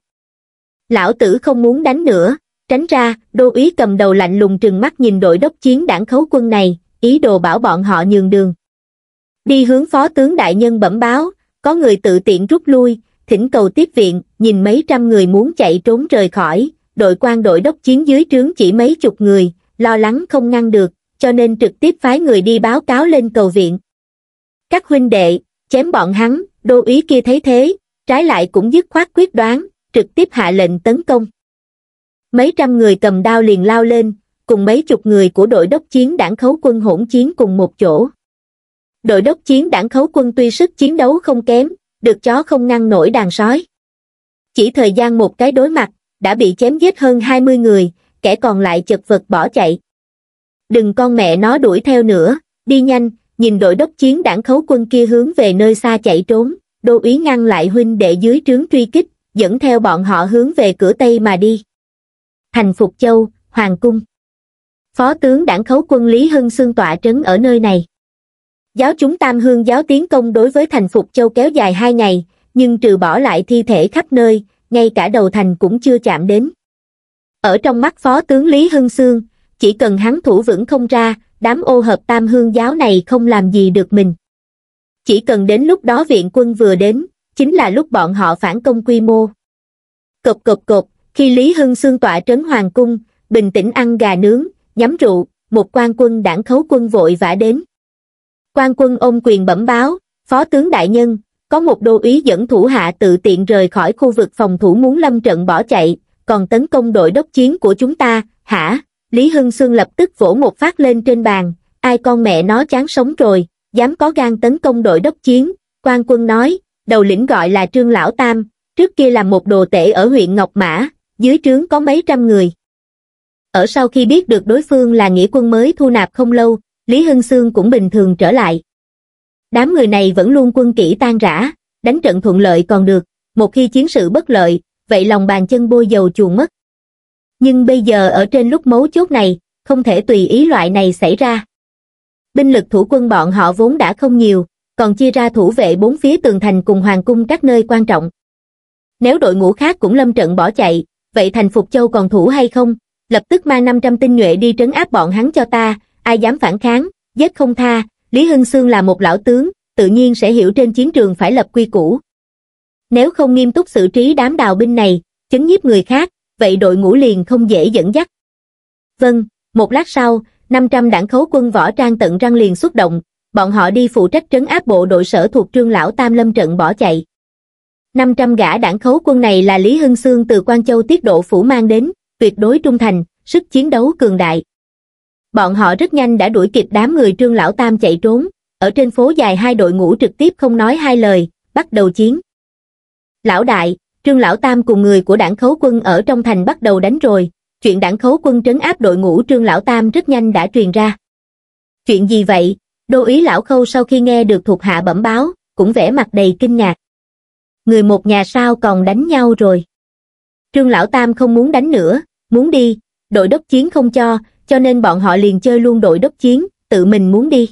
lão tử không muốn đánh nữa, tránh ra, đô ý cầm đầu lạnh lùng trừng mắt nhìn đội đốc chiến đảng khấu quân này, ý đồ bảo bọn họ nhường đường. Đi hướng phó tướng đại nhân bẩm báo, có người tự tiện rút lui, thỉnh cầu tiếp viện, nhìn mấy trăm người muốn chạy trốn rời khỏi, đội quan đội đốc chiến dưới trướng chỉ mấy chục người, lo lắng không ngăn được, cho nên trực tiếp phái người đi báo cáo lên cầu viện. Các huynh đệ, chém bọn hắn, đô ý kia thấy thế, trái lại cũng dứt khoát quyết đoán, trực tiếp hạ lệnh tấn công mấy trăm người cầm đao liền lao lên cùng mấy chục người của đội đốc chiến đảng khấu quân hỗn chiến cùng một chỗ đội đốc chiến đảng khấu quân tuy sức chiến đấu không kém được chó không ngăn nổi đàn sói chỉ thời gian một cái đối mặt đã bị chém giết hơn hai mươi người kẻ còn lại chật vật bỏ chạy đừng con mẹ nó đuổi theo nữa đi nhanh nhìn đội đốc chiến đảng khấu quân kia hướng về nơi xa chạy trốn đô úy ngăn lại huynh đệ dưới trướng truy kích dẫn theo bọn họ hướng về cửa Tây mà đi. Thành Phục Châu, Hoàng Cung Phó tướng đảng khấu quân Lý Hưng xương tọa trấn ở nơi này. Giáo chúng Tam Hương giáo tiến công đối với thành Phục Châu kéo dài hai ngày, nhưng trừ bỏ lại thi thể khắp nơi, ngay cả đầu thành cũng chưa chạm đến. Ở trong mắt Phó tướng Lý Hưng xương chỉ cần hắn thủ vững không ra, đám ô hợp tam hương giáo này không làm gì được mình. Chỉ cần đến lúc đó viện quân vừa đến, chính là lúc bọn họ phản công quy mô. Cộp cộp cộp, khi Lý Hưng xương tọa trấn hoàng cung, bình tĩnh ăn gà nướng, nhắm rượu, một quan quân đảng khấu quân vội vã đến. Quan quân ôm quyền bẩm báo, phó tướng đại nhân, có một đô úy dẫn thủ hạ tự tiện rời khỏi khu vực phòng thủ muốn lâm trận bỏ chạy, còn tấn công đội đốc chiến của chúng ta, hả? Lý Hưng Sương lập tức vỗ một phát lên trên bàn, ai con mẹ nó chán sống rồi, dám có gan tấn công đội đốc chiến, quan quân nói, đầu lĩnh gọi là Trương Lão Tam, trước kia là một đồ tể ở huyện Ngọc Mã, dưới trướng có mấy trăm người. Ở sau khi biết được đối phương là nghĩa quân mới thu nạp không lâu, Lý Hưng Sương cũng bình thường trở lại. Đám người này vẫn luôn quân kỹ tan rã, đánh trận thuận lợi còn được, một khi chiến sự bất lợi, vậy lòng bàn chân bôi dầu chuồn mất. Nhưng bây giờ ở trên lúc mấu chốt này, không thể tùy ý loại này xảy ra. Binh lực thủ quân bọn họ vốn đã không nhiều, còn chia ra thủ vệ bốn phía tường thành cùng hoàng cung các nơi quan trọng. Nếu đội ngũ khác cũng lâm trận bỏ chạy, vậy thành Phục Châu còn thủ hay không? Lập tức mang 500 tinh nhuệ đi trấn áp bọn hắn cho ta, ai dám phản kháng, giết không tha, Lý Hưng Sương là một lão tướng, tự nhiên sẽ hiểu trên chiến trường phải lập quy củ. Nếu không nghiêm túc xử trí đám đào binh này, chấn nhiếp người khác, vậy đội ngũ liền không dễ dẫn dắt. Vâng, một lát sau, 500 đảng khấu quân võ trang tận răng liền xuất động, bọn họ đi phụ trách trấn áp bộ đội sở thuộc trương lão Tam Lâm trận bỏ chạy. 500 gã đảng khấu quân này là Lý Hưng Sương từ Quan Châu tiết độ phủ mang đến, tuyệt đối trung thành, sức chiến đấu cường đại. Bọn họ rất nhanh đã đuổi kịp đám người trương lão Tam chạy trốn, ở trên phố dài hai đội ngũ trực tiếp không nói hai lời, bắt đầu chiến. Lão đại, trương lão Tam cùng người của đảng khấu quân ở trong thành bắt đầu đánh rồi, chuyện đảng khấu quân trấn áp đội ngũ trương lão Tam rất nhanh đã truyền ra. Chuyện gì vậy, Đô ý lão khâu sau khi nghe được thuộc hạ bẩm báo, cũng vẻ mặt đầy kinh ngạc. Người một nhà sao còn đánh nhau rồi. Trương lão tam không muốn đánh nữa, muốn đi, đội đốc chiến không cho, cho nên bọn họ liền chơi luôn đội đốc chiến, tự mình muốn đi.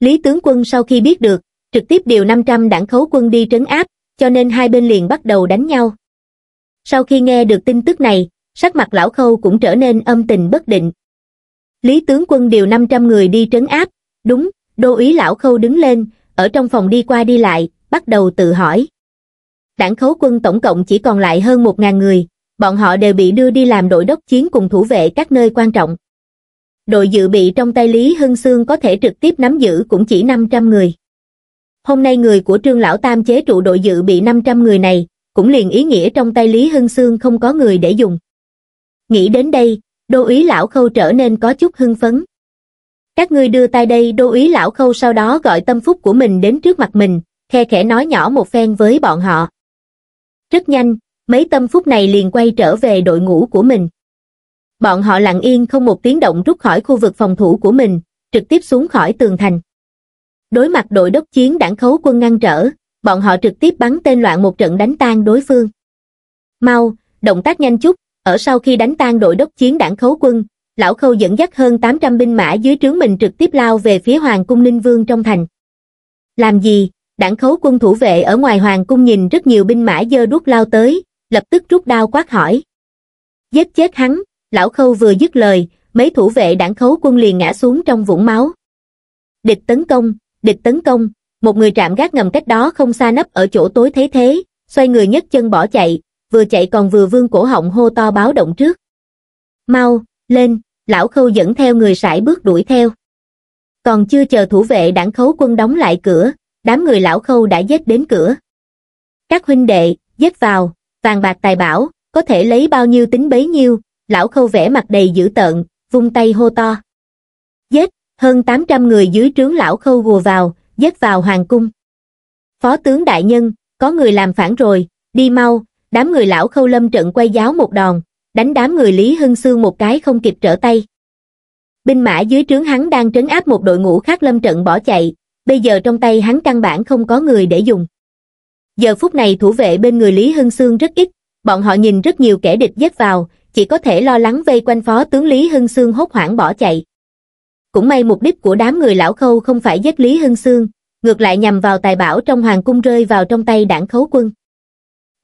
Lý tướng quân sau khi biết được, trực tiếp điều 500 đảng khấu quân đi trấn áp, cho nên hai bên liền bắt đầu đánh nhau. Sau khi nghe được tin tức này, sắc mặt lão khâu cũng trở nên âm tình bất định. Lý tướng quân điều 500 người đi trấn áp, đúng đô ý lão khâu đứng lên ở trong phòng đi qua đi lại bắt đầu tự hỏi đảng khấu quân tổng cộng chỉ còn lại hơn một ngàn người bọn họ đều bị đưa đi làm đội đốc chiến cùng thủ vệ các nơi quan trọng đội dự bị trong tay lý hưng sương có thể trực tiếp nắm giữ cũng chỉ năm trăm người hôm nay người của trương lão tam chế trụ đội dự bị năm trăm người này cũng liền ý nghĩa trong tay lý hưng sương không có người để dùng nghĩ đến đây đô ý lão khâu trở nên có chút hưng phấn các ngươi đưa tay đây đô ý lão khâu sau đó gọi tâm phúc của mình đến trước mặt mình, khe khẽ nói nhỏ một phen với bọn họ. Rất nhanh, mấy tâm phúc này liền quay trở về đội ngũ của mình. Bọn họ lặng yên không một tiếng động rút khỏi khu vực phòng thủ của mình, trực tiếp xuống khỏi tường thành. Đối mặt đội đốc chiến đảng khấu quân ngăn trở, bọn họ trực tiếp bắn tên loạn một trận đánh tan đối phương. Mau, động tác nhanh chút, ở sau khi đánh tan đội đốc chiến đảng khấu quân, lão khâu dẫn dắt hơn 800 binh mã dưới trướng mình trực tiếp lao về phía hoàng cung ninh vương trong thành. Làm gì, đảng khấu quân thủ vệ ở ngoài hoàng cung nhìn rất nhiều binh mã dơ đút lao tới, lập tức rút đao quát hỏi. Giết chết hắn, lão khâu vừa dứt lời, mấy thủ vệ đảng khấu quân liền ngã xuống trong vũng máu. Địch tấn công, địch tấn công, một người trạm gác ngầm cách đó không xa nấp ở chỗ tối thế thế, xoay người nhấc chân bỏ chạy, vừa chạy còn vừa vương cổ họng hô to báo động trước. Mau, lên, lão khâu dẫn theo người sải bước đuổi theo. Còn chưa chờ thủ vệ đảng khấu quân đóng lại cửa, đám người lão khâu đã dết đến cửa. Các huynh đệ, dết vào, vàng bạc tài bảo, có thể lấy bao nhiêu tính bấy nhiêu, lão khâu vẽ mặt đầy dữ tợn, vung tay hô to. Dết, hơn 800 người dưới trướng lão khâu gùa vào, dết vào hoàng cung. Phó tướng đại nhân, có người làm phản rồi, đi mau, đám người lão khâu lâm trận quay giáo một đòn, đánh đám người Lý Hưng Sương một cái không kịp trở tay. Binh mã dưới trướng hắn đang trấn áp một đội ngũ khác lâm trận bỏ chạy, bây giờ trong tay hắn căn bản không có người để dùng. Giờ phút này thủ vệ bên người Lý Hưng Sương rất ít, bọn họ nhìn rất nhiều kẻ địch dắt vào, chỉ có thể lo lắng vây quanh phó tướng Lý Hưng Sương hốt hoảng bỏ chạy. Cũng may mục đích của đám người lão khâu không phải giết Lý Hưng Sương, ngược lại nhằm vào tài bảo trong hoàng cung rơi vào trong tay đảng khấu quân.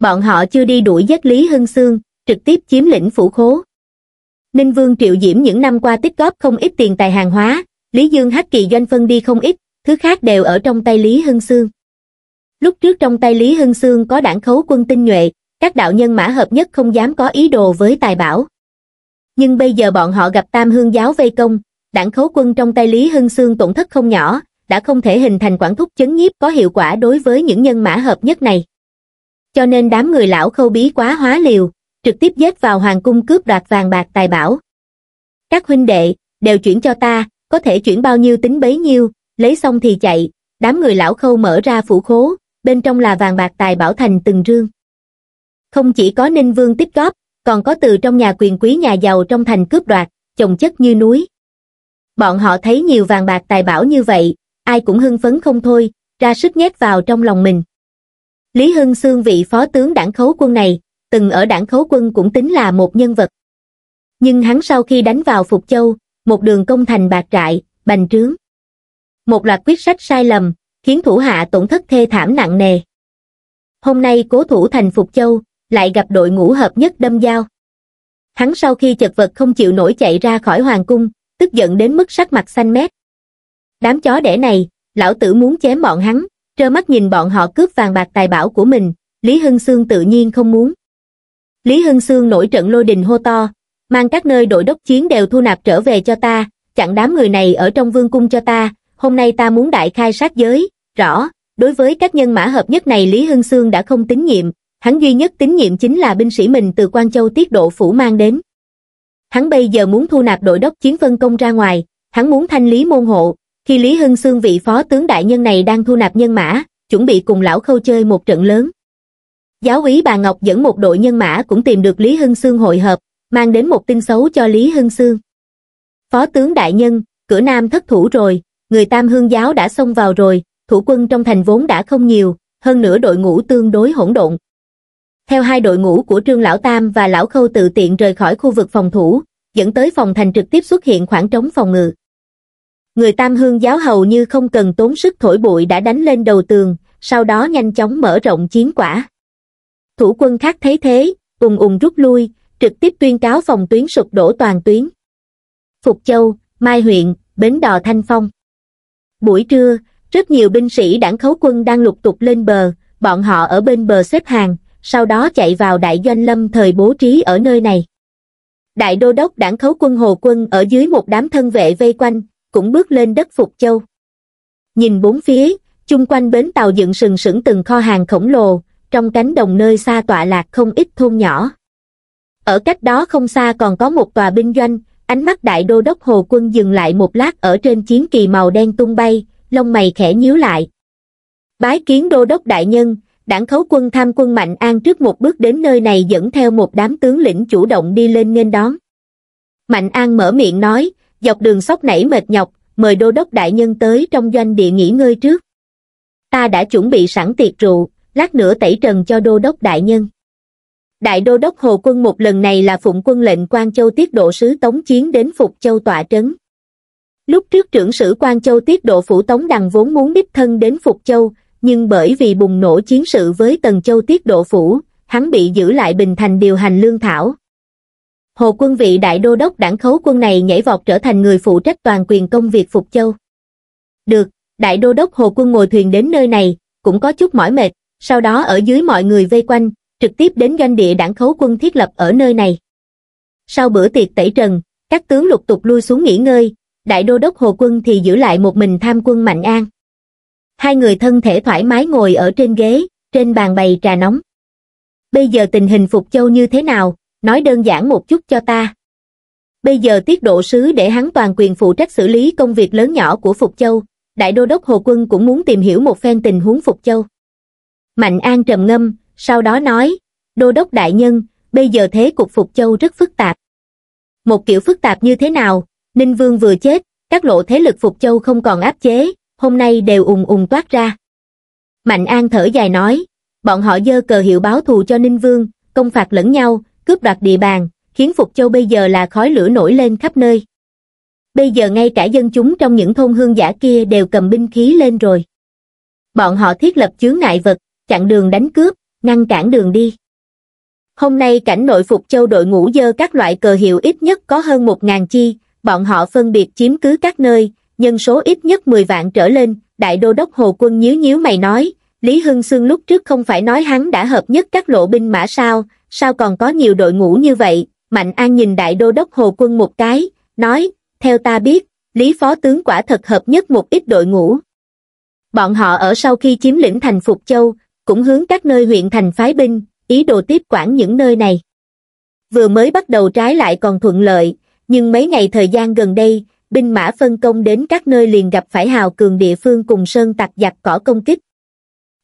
Bọn họ chưa đi đuổi giết Lý Hưng Sương, trực tiếp chiếm lĩnh phủ khố ninh vương triệu diễm những năm qua tích góp không ít tiền tài hàng hóa lý dương hắc kỳ doanh phân đi không ít thứ khác đều ở trong tay lý hưng sương lúc trước trong tay lý hưng sương có đảng khấu quân tinh nhuệ các đạo nhân mã hợp nhất không dám có ý đồ với tài bảo nhưng bây giờ bọn họ gặp tam hương giáo vây công đảng khấu quân trong tay lý hưng sương tổn thất không nhỏ đã không thể hình thành quản thúc chấn nhiếp có hiệu quả đối với những nhân mã hợp nhất này cho nên đám người lão khâu bí quá hóa liều trực tiếp giết vào hoàng cung cướp đoạt vàng bạc tài bảo các huynh đệ đều chuyển cho ta có thể chuyển bao nhiêu tính bấy nhiêu lấy xong thì chạy đám người lão khâu mở ra phủ khố bên trong là vàng bạc tài bảo thành từng rương không chỉ có ninh vương tích góp còn có từ trong nhà quyền quý nhà giàu trong thành cướp đoạt chồng chất như núi bọn họ thấy nhiều vàng bạc tài bảo như vậy ai cũng hưng phấn không thôi ra sức nhét vào trong lòng mình lý hưng xương vị phó tướng đảng khấu quân này từng ở đảng khấu quân cũng tính là một nhân vật. Nhưng hắn sau khi đánh vào Phục Châu, một đường công thành bạc trại, bành trướng. Một loạt quyết sách sai lầm, khiến thủ hạ tổn thất thê thảm nặng nề. Hôm nay cố thủ thành Phục Châu, lại gặp đội ngũ hợp nhất đâm dao. Hắn sau khi chật vật không chịu nổi chạy ra khỏi hoàng cung, tức giận đến mức sắc mặt xanh mét. Đám chó đẻ này, lão tử muốn chém bọn hắn, trơ mắt nhìn bọn họ cướp vàng bạc tài bảo của mình, Lý Hưng Sương tự nhiên không muốn. Lý Hưng Sương nổi trận lôi đình hô to, mang các nơi đội đốc chiến đều thu nạp trở về cho ta, chặn đám người này ở trong vương cung cho ta, hôm nay ta muốn đại khai sát giới, rõ, đối với các nhân mã hợp nhất này Lý Hưng Sương đã không tín nhiệm, hắn duy nhất tín nhiệm chính là binh sĩ mình từ Quan Châu tiết độ phủ mang đến. Hắn bây giờ muốn thu nạp đội đốc chiến vân công ra ngoài, hắn muốn thanh lý môn hộ, khi Lý Hưng Sương vị phó tướng đại nhân này đang thu nạp nhân mã, chuẩn bị cùng lão khâu chơi một trận lớn. Giáo úy bà Ngọc dẫn một đội nhân mã cũng tìm được Lý Hưng Sương hội hợp, mang đến một tin xấu cho Lý Hưng Sương. Phó tướng đại nhân, cửa Nam thất thủ rồi, người Tam Hương giáo đã xông vào rồi, thủ quân trong thành vốn đã không nhiều, hơn nữa đội ngũ tương đối hỗn độn. Theo hai đội ngũ của Trương Lão Tam và Lão Khâu tự tiện rời khỏi khu vực phòng thủ, dẫn tới phòng thành trực tiếp xuất hiện khoảng trống phòng ngự. Người Tam Hương giáo hầu như không cần tốn sức thổi bụi đã đánh lên đầu tường, sau đó nhanh chóng mở rộng chiến quả thủ quân khác thấy thế, ùng ùng rút lui, trực tiếp tuyên cáo phòng tuyến sụp đổ toàn tuyến. Phục Châu, Mai huyện, Bến Đò Thanh Phong. Buổi trưa, rất nhiều binh sĩ đảng khấu quân đang lục tục lên bờ, bọn họ ở bên bờ xếp hàng, sau đó chạy vào đại doanh lâm thời bố trí ở nơi này. Đại đô đốc đảng khấu quân Hồ Quân ở dưới một đám thân vệ vây quanh, cũng bước lên đất Phục Châu. Nhìn bốn phía, chung quanh bến tàu dựng sừng sững từng kho hàng khổng lồ, trong cánh đồng nơi xa tọa lạc không ít thôn nhỏ. Ở cách đó không xa còn có một tòa binh doanh, ánh mắt đại đô đốc Hồ Quân dừng lại một lát ở trên chiến kỳ màu đen tung bay, lông mày khẽ nhíu lại. Bái kiến đô đốc đại nhân, đảng khấu quân tham quân Mạnh An trước một bước đến nơi này dẫn theo một đám tướng lĩnh chủ động đi lên nghênh đón. Mạnh An mở miệng nói, dọc đường sóc nảy mệt nhọc, mời đô đốc đại nhân tới trong doanh địa nghỉ ngơi trước. Ta đã chuẩn bị sẵn tiệc rượu lát nữa tẩy trần cho đô đốc đại nhân. Đại đô đốc Hồ Quân một lần này là phụng quân lệnh quan Châu tiết độ sứ Tống Chiến đến Phục Châu tọa trấn. Lúc trước trưởng sử quan Châu tiết độ phủ Tống Đằng vốn muốn đích thân đến Phục Châu, nhưng bởi vì bùng nổ chiến sự với Tần Châu tiết độ phủ, hắn bị giữ lại Bình Thành điều hành lương thảo. Hồ quân vị đại đô đốc đảng khấu quân này nhảy vọt trở thành người phụ trách toàn quyền công việc Phục Châu. Được, đại đô đốc Hồ quân ngồi thuyền đến nơi này, cũng có chút mỏi mệt, sau đó ở dưới mọi người vây quanh, trực tiếp đến doanh địa đảng khấu quân thiết lập ở nơi này. Sau bữa tiệc tẩy trần, các tướng lục tục lui xuống nghỉ ngơi, đại đô đốc Hồ Quân thì giữ lại một mình tham quân Mạnh An. Hai người thân thể thoải mái ngồi ở trên ghế, trên bàn bày trà nóng. Bây giờ tình hình Phục Châu như thế nào, nói đơn giản một chút cho ta. Bây giờ tiết độ sứ để hắn toàn quyền phụ trách xử lý công việc lớn nhỏ của Phục Châu, đại đô đốc Hồ Quân cũng muốn tìm hiểu một phen tình huống Phục Châu. Mạnh An trầm ngâm, sau đó nói, Đô đốc đại nhân, bây giờ thế cục Phục Châu rất phức tạp. Một kiểu phức tạp như thế nào, Ninh Vương vừa chết, các lộ thế lực Phục Châu không còn áp chế, hôm nay đều ùng ùng toát ra. Mạnh An thở dài nói, bọn họ dơ cờ hiệu báo thù cho Ninh Vương, công phạt lẫn nhau, cướp đoạt địa bàn, khiến Phục Châu bây giờ là khói lửa nổi lên khắp nơi. Bây giờ ngay cả dân chúng trong những thôn hương giả kia đều cầm binh khí lên rồi. Bọn họ thiết lập chướng ngại vật, chặn đường đánh cướp, ngăn cản đường đi. Hôm nay cảnh nội Phục Châu đội ngũ dơ các loại cờ hiệu ít nhất có hơn 1.000 chi, bọn họ phân biệt chiếm cứ các nơi, nhân số ít nhất 10 vạn trở lên, Đại Đô Đốc Hồ Quân nhíu nhíu mày nói, Lý Hưng Sương lúc trước không phải nói hắn đã hợp nhất các lộ binh mã sao, sao còn có nhiều đội ngũ như vậy, Mạnh An nhìn Đại Đô Đốc Hồ Quân một cái, nói, theo ta biết, Lý Phó Tướng quả thật hợp nhất một ít đội ngũ. Bọn họ ở sau khi chiếm lĩnh thành Phục Châu, cũng hướng các nơi huyện thành phái binh, ý đồ tiếp quản những nơi này. Vừa mới bắt đầu trái lại còn thuận lợi, nhưng mấy ngày thời gian gần đây, binh mã phân công đến các nơi liền gặp phải hào cường địa phương cùng sơn tặc giặc cỏ công kích.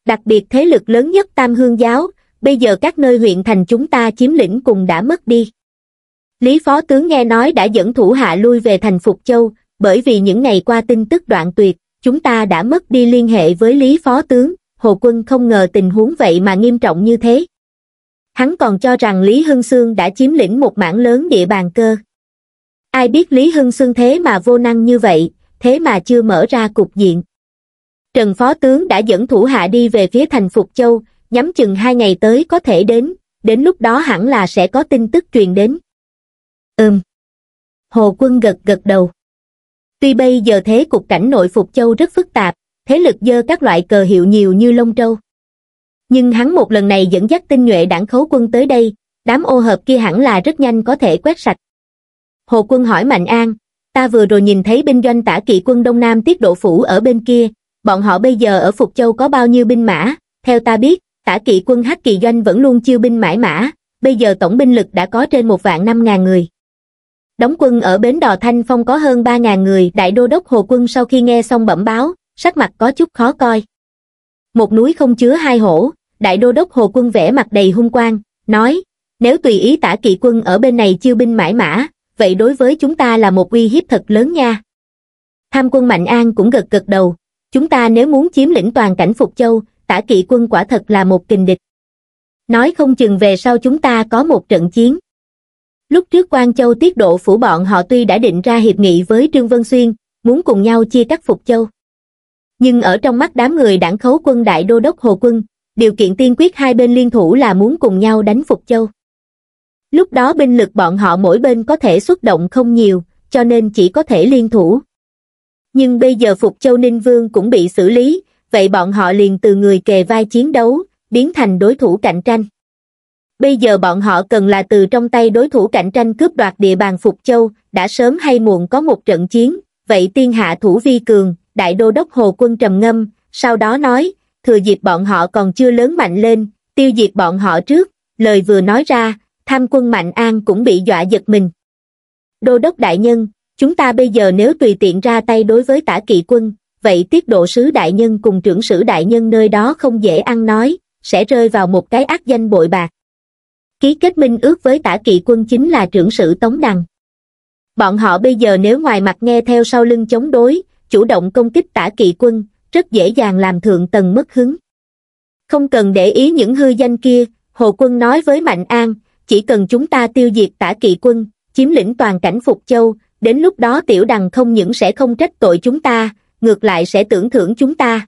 Đặc biệt thế lực lớn nhất Tam Hương Giáo, bây giờ các nơi huyện thành chúng ta chiếm lĩnh cùng đã mất đi. Lý Phó Tướng nghe nói đã dẫn thủ hạ lui về thành Phục Châu, bởi vì những ngày qua tin tức đoạn tuyệt, chúng ta đã mất đi liên hệ với Lý Phó Tướng, Hồ Quân không ngờ tình huống vậy mà nghiêm trọng như thế. Hắn còn cho rằng Lý Hưng Sương đã chiếm lĩnh một mảng lớn địa bàn cơ. Ai biết Lý Hưng Sương thế mà vô năng như vậy, thế mà chưa mở ra cục diện. Trần Phó Tướng đã dẫn thủ hạ đi về phía thành Phục Châu, nhắm chừng hai ngày tới có thể đến, đến lúc đó hẳn là sẽ có tin tức truyền đến. Ừm. Hồ Quân gật gật đầu. Tuy bây giờ thế cục cảnh nội Phục Châu rất phức tạp, thế lực dơ các loại cờ hiệu nhiều như lông trâu nhưng hắn một lần này dẫn dắt tinh nhuệ đảng khấu quân tới đây đám ô hợp kia hẳn là rất nhanh có thể quét sạch hồ quân hỏi mạnh an ta vừa rồi nhìn thấy binh doanh tả kỵ quân đông nam tiết độ phủ ở bên kia bọn họ bây giờ ở phục châu có bao nhiêu binh mã theo ta biết tả kỵ quân hắc kỳ doanh vẫn luôn chiêu binh mãi mã bây giờ tổng binh lực đã có trên một vạn năm ngàn người đóng quân ở bến đò thanh phong có hơn ba ngàn người đại đô đốc hồ quân sau khi nghe xong bẩm báo sắc mặt có chút khó coi. Một núi không chứa hai hổ, đại đô đốc Hồ Quân vẽ mặt đầy hung quang, nói, nếu tùy ý tả kỵ quân ở bên này chiêu binh mãi mã, vậy đối với chúng ta là một uy hiếp thật lớn nha. Tham quân Mạnh An cũng gật gật đầu, chúng ta nếu muốn chiếm lĩnh toàn cảnh Phục Châu, tả kỵ quân quả thật là một kình địch. Nói không chừng về sau chúng ta có một trận chiến. Lúc trước quan Châu tiết độ phủ bọn họ tuy đã định ra hiệp nghị với Trương Vân Xuyên, muốn cùng nhau chia cắt Phục Châu nhưng ở trong mắt đám người đảng khấu quân đại đô đốc Hồ Quân, điều kiện tiên quyết hai bên liên thủ là muốn cùng nhau đánh Phục Châu. Lúc đó binh lực bọn họ mỗi bên có thể xuất động không nhiều, cho nên chỉ có thể liên thủ. Nhưng bây giờ Phục Châu Ninh Vương cũng bị xử lý, vậy bọn họ liền từ người kề vai chiến đấu, biến thành đối thủ cạnh tranh. Bây giờ bọn họ cần là từ trong tay đối thủ cạnh tranh cướp đoạt địa bàn Phục Châu, đã sớm hay muộn có một trận chiến, vậy tiên hạ thủ vi cường, đại đô đốc Hồ Quân trầm ngâm, sau đó nói, thừa dịp bọn họ còn chưa lớn mạnh lên, tiêu diệt bọn họ trước, lời vừa nói ra, tham quân Mạnh An cũng bị dọa giật mình. Đô đốc đại nhân, chúng ta bây giờ nếu tùy tiện ra tay đối với tả kỵ quân, vậy tiết độ sứ đại nhân cùng trưởng sử đại nhân nơi đó không dễ ăn nói, sẽ rơi vào một cái ác danh bội bạc. Ký kết minh ước với tả kỵ quân chính là trưởng sử Tống Đằng. Bọn họ bây giờ nếu ngoài mặt nghe theo sau lưng chống đối, chủ động công kích tả kỵ quân rất dễ dàng làm thượng tầng mất hứng không cần để ý những hư danh kia hồ quân nói với mạnh an chỉ cần chúng ta tiêu diệt tả kỵ quân chiếm lĩnh toàn cảnh phục châu đến lúc đó tiểu đằng không những sẽ không trách tội chúng ta ngược lại sẽ tưởng thưởng chúng ta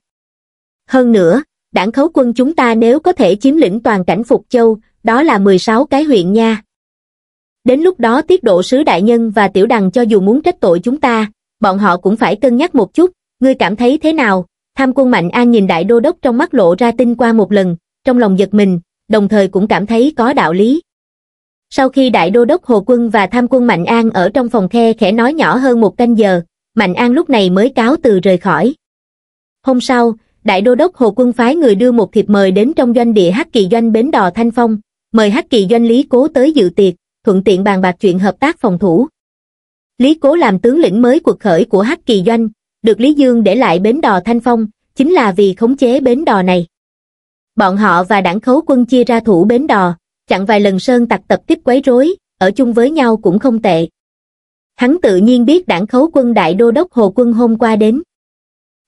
hơn nữa đảng khấu quân chúng ta nếu có thể chiếm lĩnh toàn cảnh phục châu đó là mười sáu cái huyện nha đến lúc đó tiết độ sứ đại nhân và tiểu đằng cho dù muốn trách tội chúng ta bọn họ cũng phải cân nhắc một chút, ngươi cảm thấy thế nào? Tham quân Mạnh An nhìn đại đô đốc trong mắt lộ ra tinh qua một lần, trong lòng giật mình, đồng thời cũng cảm thấy có đạo lý. Sau khi đại đô đốc Hồ Quân và tham quân Mạnh An ở trong phòng khe khẽ nói nhỏ hơn một canh giờ, Mạnh An lúc này mới cáo từ rời khỏi. Hôm sau, đại đô đốc Hồ Quân phái người đưa một thiệp mời đến trong doanh địa Hắc Kỳ doanh bến đò Thanh Phong, mời Hắc Kỳ doanh lý cố tới dự tiệc, thuận tiện bàn bạc chuyện hợp tác phòng thủ lý cố làm tướng lĩnh mới cuộc khởi của hắc kỳ doanh được lý dương để lại bến đò thanh phong chính là vì khống chế bến đò này bọn họ và đảng khấu quân chia ra thủ bến đò chặn vài lần sơn tặc tập kích quấy rối ở chung với nhau cũng không tệ hắn tự nhiên biết đảng khấu quân đại đô đốc hồ quân hôm qua đến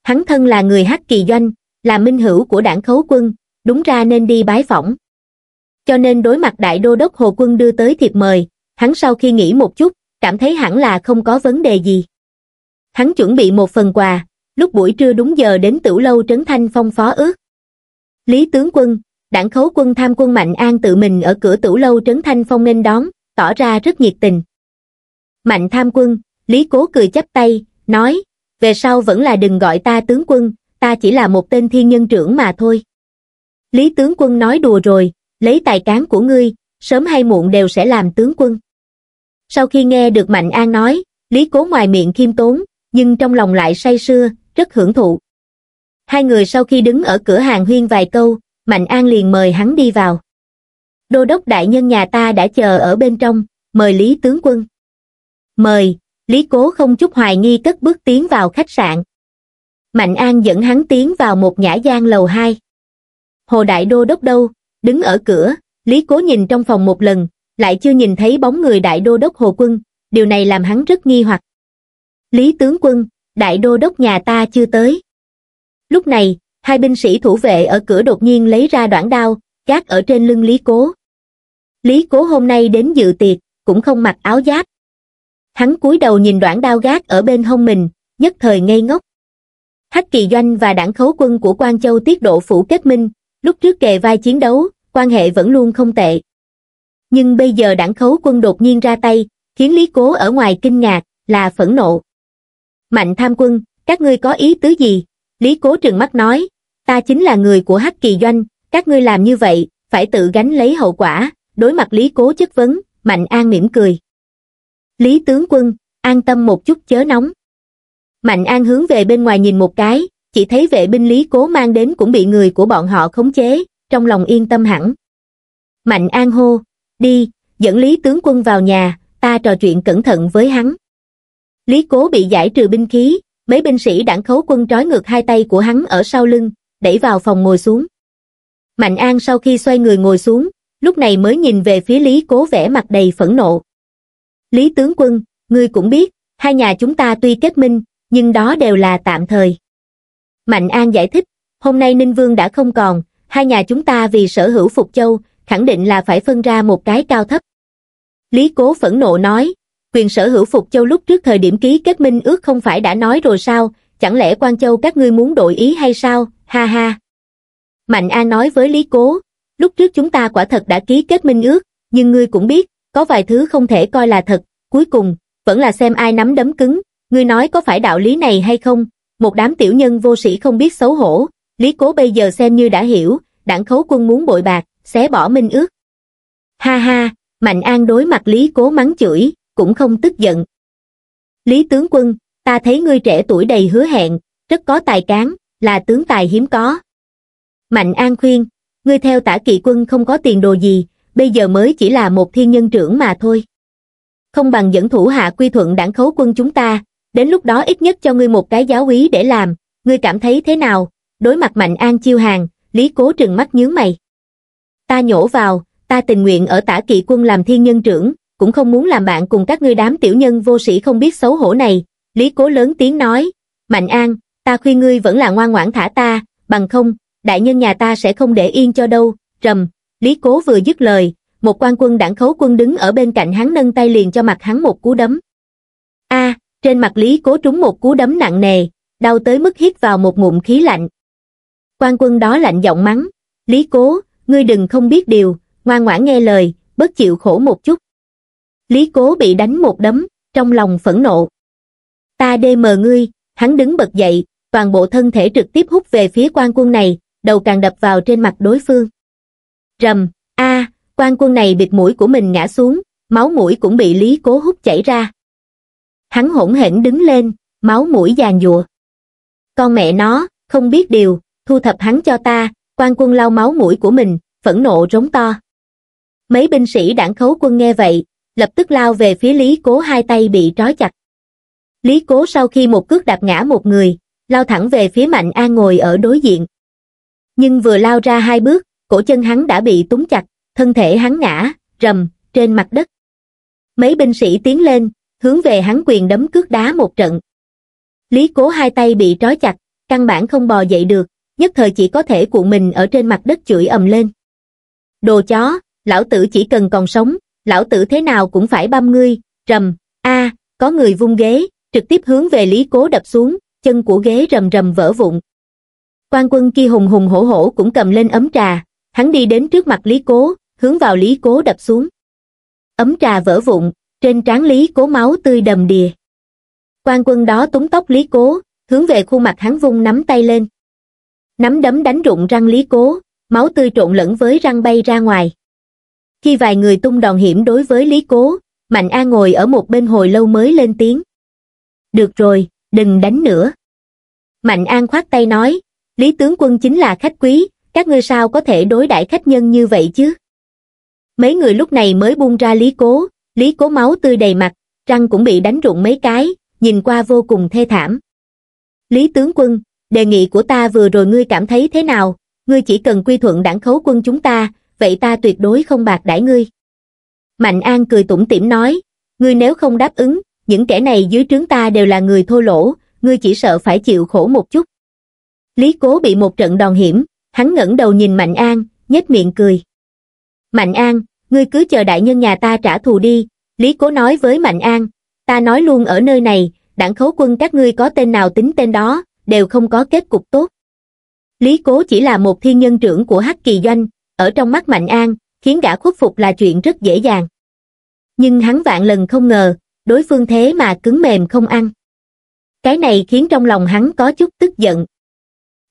hắn thân là người hắc kỳ doanh là minh hữu của đảng khấu quân đúng ra nên đi bái phỏng cho nên đối mặt đại đô đốc hồ quân đưa tới thiệp mời hắn sau khi nghĩ một chút cảm thấy hẳn là không có vấn đề gì. Hắn chuẩn bị một phần quà, lúc buổi trưa đúng giờ đến tiểu lâu Trấn Thanh Phong phó ước. Lý tướng quân, đảng khấu quân tham quân Mạnh An tự mình ở cửa tiểu lâu Trấn Thanh Phong nên đón, tỏ ra rất nhiệt tình. Mạnh tham quân, Lý cố cười chắp tay, nói, về sau vẫn là đừng gọi ta tướng quân, ta chỉ là một tên thiên nhân trưởng mà thôi. Lý tướng quân nói đùa rồi, lấy tài cán của ngươi, sớm hay muộn đều sẽ làm tướng quân sau khi nghe được mạnh an nói lý cố ngoài miệng khiêm tốn nhưng trong lòng lại say sưa rất hưởng thụ hai người sau khi đứng ở cửa hàng huyên vài câu mạnh an liền mời hắn đi vào đô đốc đại nhân nhà ta đã chờ ở bên trong mời lý tướng quân mời lý cố không chút hoài nghi cất bước tiến vào khách sạn mạnh an dẫn hắn tiến vào một nhã gian lầu hai hồ đại đô đốc đâu đứng ở cửa lý cố nhìn trong phòng một lần lại chưa nhìn thấy bóng người đại đô đốc Hồ Quân, điều này làm hắn rất nghi hoặc. Lý tướng quân, đại đô đốc nhà ta chưa tới. Lúc này, hai binh sĩ thủ vệ ở cửa đột nhiên lấy ra đoạn đao, gác ở trên lưng Lý Cố. Lý Cố hôm nay đến dự tiệc, cũng không mặc áo giáp. Hắn cúi đầu nhìn đoạn đao gác ở bên hông mình, nhất thời ngây ngốc. Hắc Kỳ Doanh và đảng khấu quân của quan Châu tiết độ phủ kết minh, lúc trước kề vai chiến đấu, quan hệ vẫn luôn không tệ nhưng bây giờ đảng khấu quân đột nhiên ra tay khiến lý cố ở ngoài kinh ngạc là phẫn nộ mạnh tham quân các ngươi có ý tứ gì lý cố trừng mắt nói ta chính là người của hắc kỳ doanh các ngươi làm như vậy phải tự gánh lấy hậu quả đối mặt lý cố chất vấn mạnh an mỉm cười lý tướng quân an tâm một chút chớ nóng mạnh an hướng về bên ngoài nhìn một cái chỉ thấy vệ binh lý cố mang đến cũng bị người của bọn họ khống chế trong lòng yên tâm hẳn mạnh an hô đi dẫn lý tướng quân vào nhà ta trò chuyện cẩn thận với hắn lý cố bị giải trừ binh khí mấy binh sĩ đảng khấu quân trói ngược hai tay của hắn ở sau lưng đẩy vào phòng ngồi xuống mạnh an sau khi xoay người ngồi xuống lúc này mới nhìn về phía lý cố vẻ mặt đầy phẫn nộ lý tướng quân ngươi cũng biết hai nhà chúng ta tuy kết minh nhưng đó đều là tạm thời mạnh an giải thích hôm nay ninh vương đã không còn hai nhà chúng ta vì sở hữu Phục Châu, khẳng định là phải phân ra một cái cao thấp. Lý Cố phẫn nộ nói, quyền sở hữu Phục Châu lúc trước thời điểm ký kết minh ước không phải đã nói rồi sao, chẳng lẽ Quan Châu các ngươi muốn đổi ý hay sao, ha ha. Mạnh A nói với Lý Cố, lúc trước chúng ta quả thật đã ký kết minh ước, nhưng ngươi cũng biết, có vài thứ không thể coi là thật, cuối cùng, vẫn là xem ai nắm đấm cứng, ngươi nói có phải đạo lý này hay không, một đám tiểu nhân vô sĩ không biết xấu hổ, Lý Cố bây giờ xem như đã hiểu, đảng khấu quân muốn bội bạc, xé bỏ minh ước. Ha ha, Mạnh An đối mặt Lý Cố mắng chửi, cũng không tức giận. Lý tướng quân, ta thấy ngươi trẻ tuổi đầy hứa hẹn, rất có tài cán, là tướng tài hiếm có. Mạnh An khuyên, ngươi theo tả kỵ quân không có tiền đồ gì, bây giờ mới chỉ là một thiên nhân trưởng mà thôi. Không bằng dẫn thủ hạ quy thuận đảng khấu quân chúng ta, đến lúc đó ít nhất cho ngươi một cái giáo úy để làm, ngươi cảm thấy thế nào? Đối mặt Mạnh An chiêu hàng, Lý Cố trừng mắt nhướng mày ta nhổ vào, ta tình nguyện ở tả kỵ quân làm thiên nhân trưởng, cũng không muốn làm bạn cùng các ngươi đám tiểu nhân vô sĩ không biết xấu hổ này, Lý Cố lớn tiếng nói, Mạnh An, ta khuyên ngươi vẫn là ngoan ngoãn thả ta, bằng không, đại nhân nhà ta sẽ không để yên cho đâu, Trầm, Lý Cố vừa dứt lời, một quan quân đảng khấu quân đứng ở bên cạnh hắn nâng tay liền cho mặt hắn một cú đấm. a trên mặt Lý Cố trúng một cú đấm nặng nề, đau tới mức hít vào một ngụm khí lạnh. Quan quân đó lạnh giọng mắng, Lý Cố, ngươi đừng không biết điều, ngoan ngoãn nghe lời, bớt chịu khổ một chút. Lý cố bị đánh một đấm, trong lòng phẫn nộ. Ta đê mờ ngươi, hắn đứng bật dậy, toàn bộ thân thể trực tiếp hút về phía quan quân này, đầu càng đập vào trên mặt đối phương. Rầm, a, quan quân này bịt mũi của mình ngã xuống, máu mũi cũng bị Lý cố hút chảy ra. Hắn hỗn hển đứng lên, máu mũi giàn giụa. Con mẹ nó, không biết điều, thu thập hắn cho ta, quan quân lau máu mũi của mình, phẫn nộ rống to. Mấy binh sĩ đảng khấu quân nghe vậy, lập tức lao về phía Lý Cố hai tay bị trói chặt. Lý Cố sau khi một cước đạp ngã một người, lao thẳng về phía Mạnh An ngồi ở đối diện. Nhưng vừa lao ra hai bước, cổ chân hắn đã bị túng chặt, thân thể hắn ngã, rầm, trên mặt đất. Mấy binh sĩ tiến lên, hướng về hắn quyền đấm cước đá một trận. Lý Cố hai tay bị trói chặt, căn bản không bò dậy được, nhất thời chỉ có thể cuộn mình ở trên mặt đất chửi ầm lên. Đồ chó, lão tử chỉ cần còn sống, lão tử thế nào cũng phải băm ngươi, rầm, a có người vung ghế, trực tiếp hướng về Lý Cố đập xuống, chân của ghế rầm rầm vỡ vụn. Quan quân kia hùng hùng hổ hổ cũng cầm lên ấm trà, hắn đi đến trước mặt Lý Cố, hướng vào Lý Cố đập xuống. Ấm trà vỡ vụn, trên trán Lý Cố máu tươi đầm đìa. Quan quân đó túng tóc Lý Cố, hướng về khuôn mặt hắn vung nắm tay lên nắm đấm đánh rụng răng lý cố máu tươi trộn lẫn với răng bay ra ngoài khi vài người tung đòn hiểm đối với lý cố mạnh a ngồi ở một bên hồi lâu mới lên tiếng được rồi đừng đánh nữa mạnh an khoát tay nói lý tướng quân chính là khách quý các ngươi sao có thể đối đãi khách nhân như vậy chứ mấy người lúc này mới buông ra lý cố lý cố máu tươi đầy mặt răng cũng bị đánh rụng mấy cái nhìn qua vô cùng thê thảm lý tướng quân đề nghị của ta vừa rồi ngươi cảm thấy thế nào, ngươi chỉ cần quy thuận đảng khấu quân chúng ta, vậy ta tuyệt đối không bạc đãi ngươi. Mạnh An cười tủm tỉm nói, ngươi nếu không đáp ứng, những kẻ này dưới trướng ta đều là người thô lỗ, ngươi chỉ sợ phải chịu khổ một chút. Lý Cố bị một trận đòn hiểm, hắn ngẩng đầu nhìn Mạnh An, nhếch miệng cười. Mạnh An, ngươi cứ chờ đại nhân nhà ta trả thù đi, Lý Cố nói với Mạnh An, ta nói luôn ở nơi này, đảng khấu quân các ngươi có tên nào tính tên đó, đều không có kết cục tốt. Lý Cố chỉ là một thiên nhân trưởng của Hắc Kỳ Doanh, ở trong mắt Mạnh An, khiến gã khuất phục là chuyện rất dễ dàng. Nhưng hắn vạn lần không ngờ, đối phương thế mà cứng mềm không ăn. Cái này khiến trong lòng hắn có chút tức giận.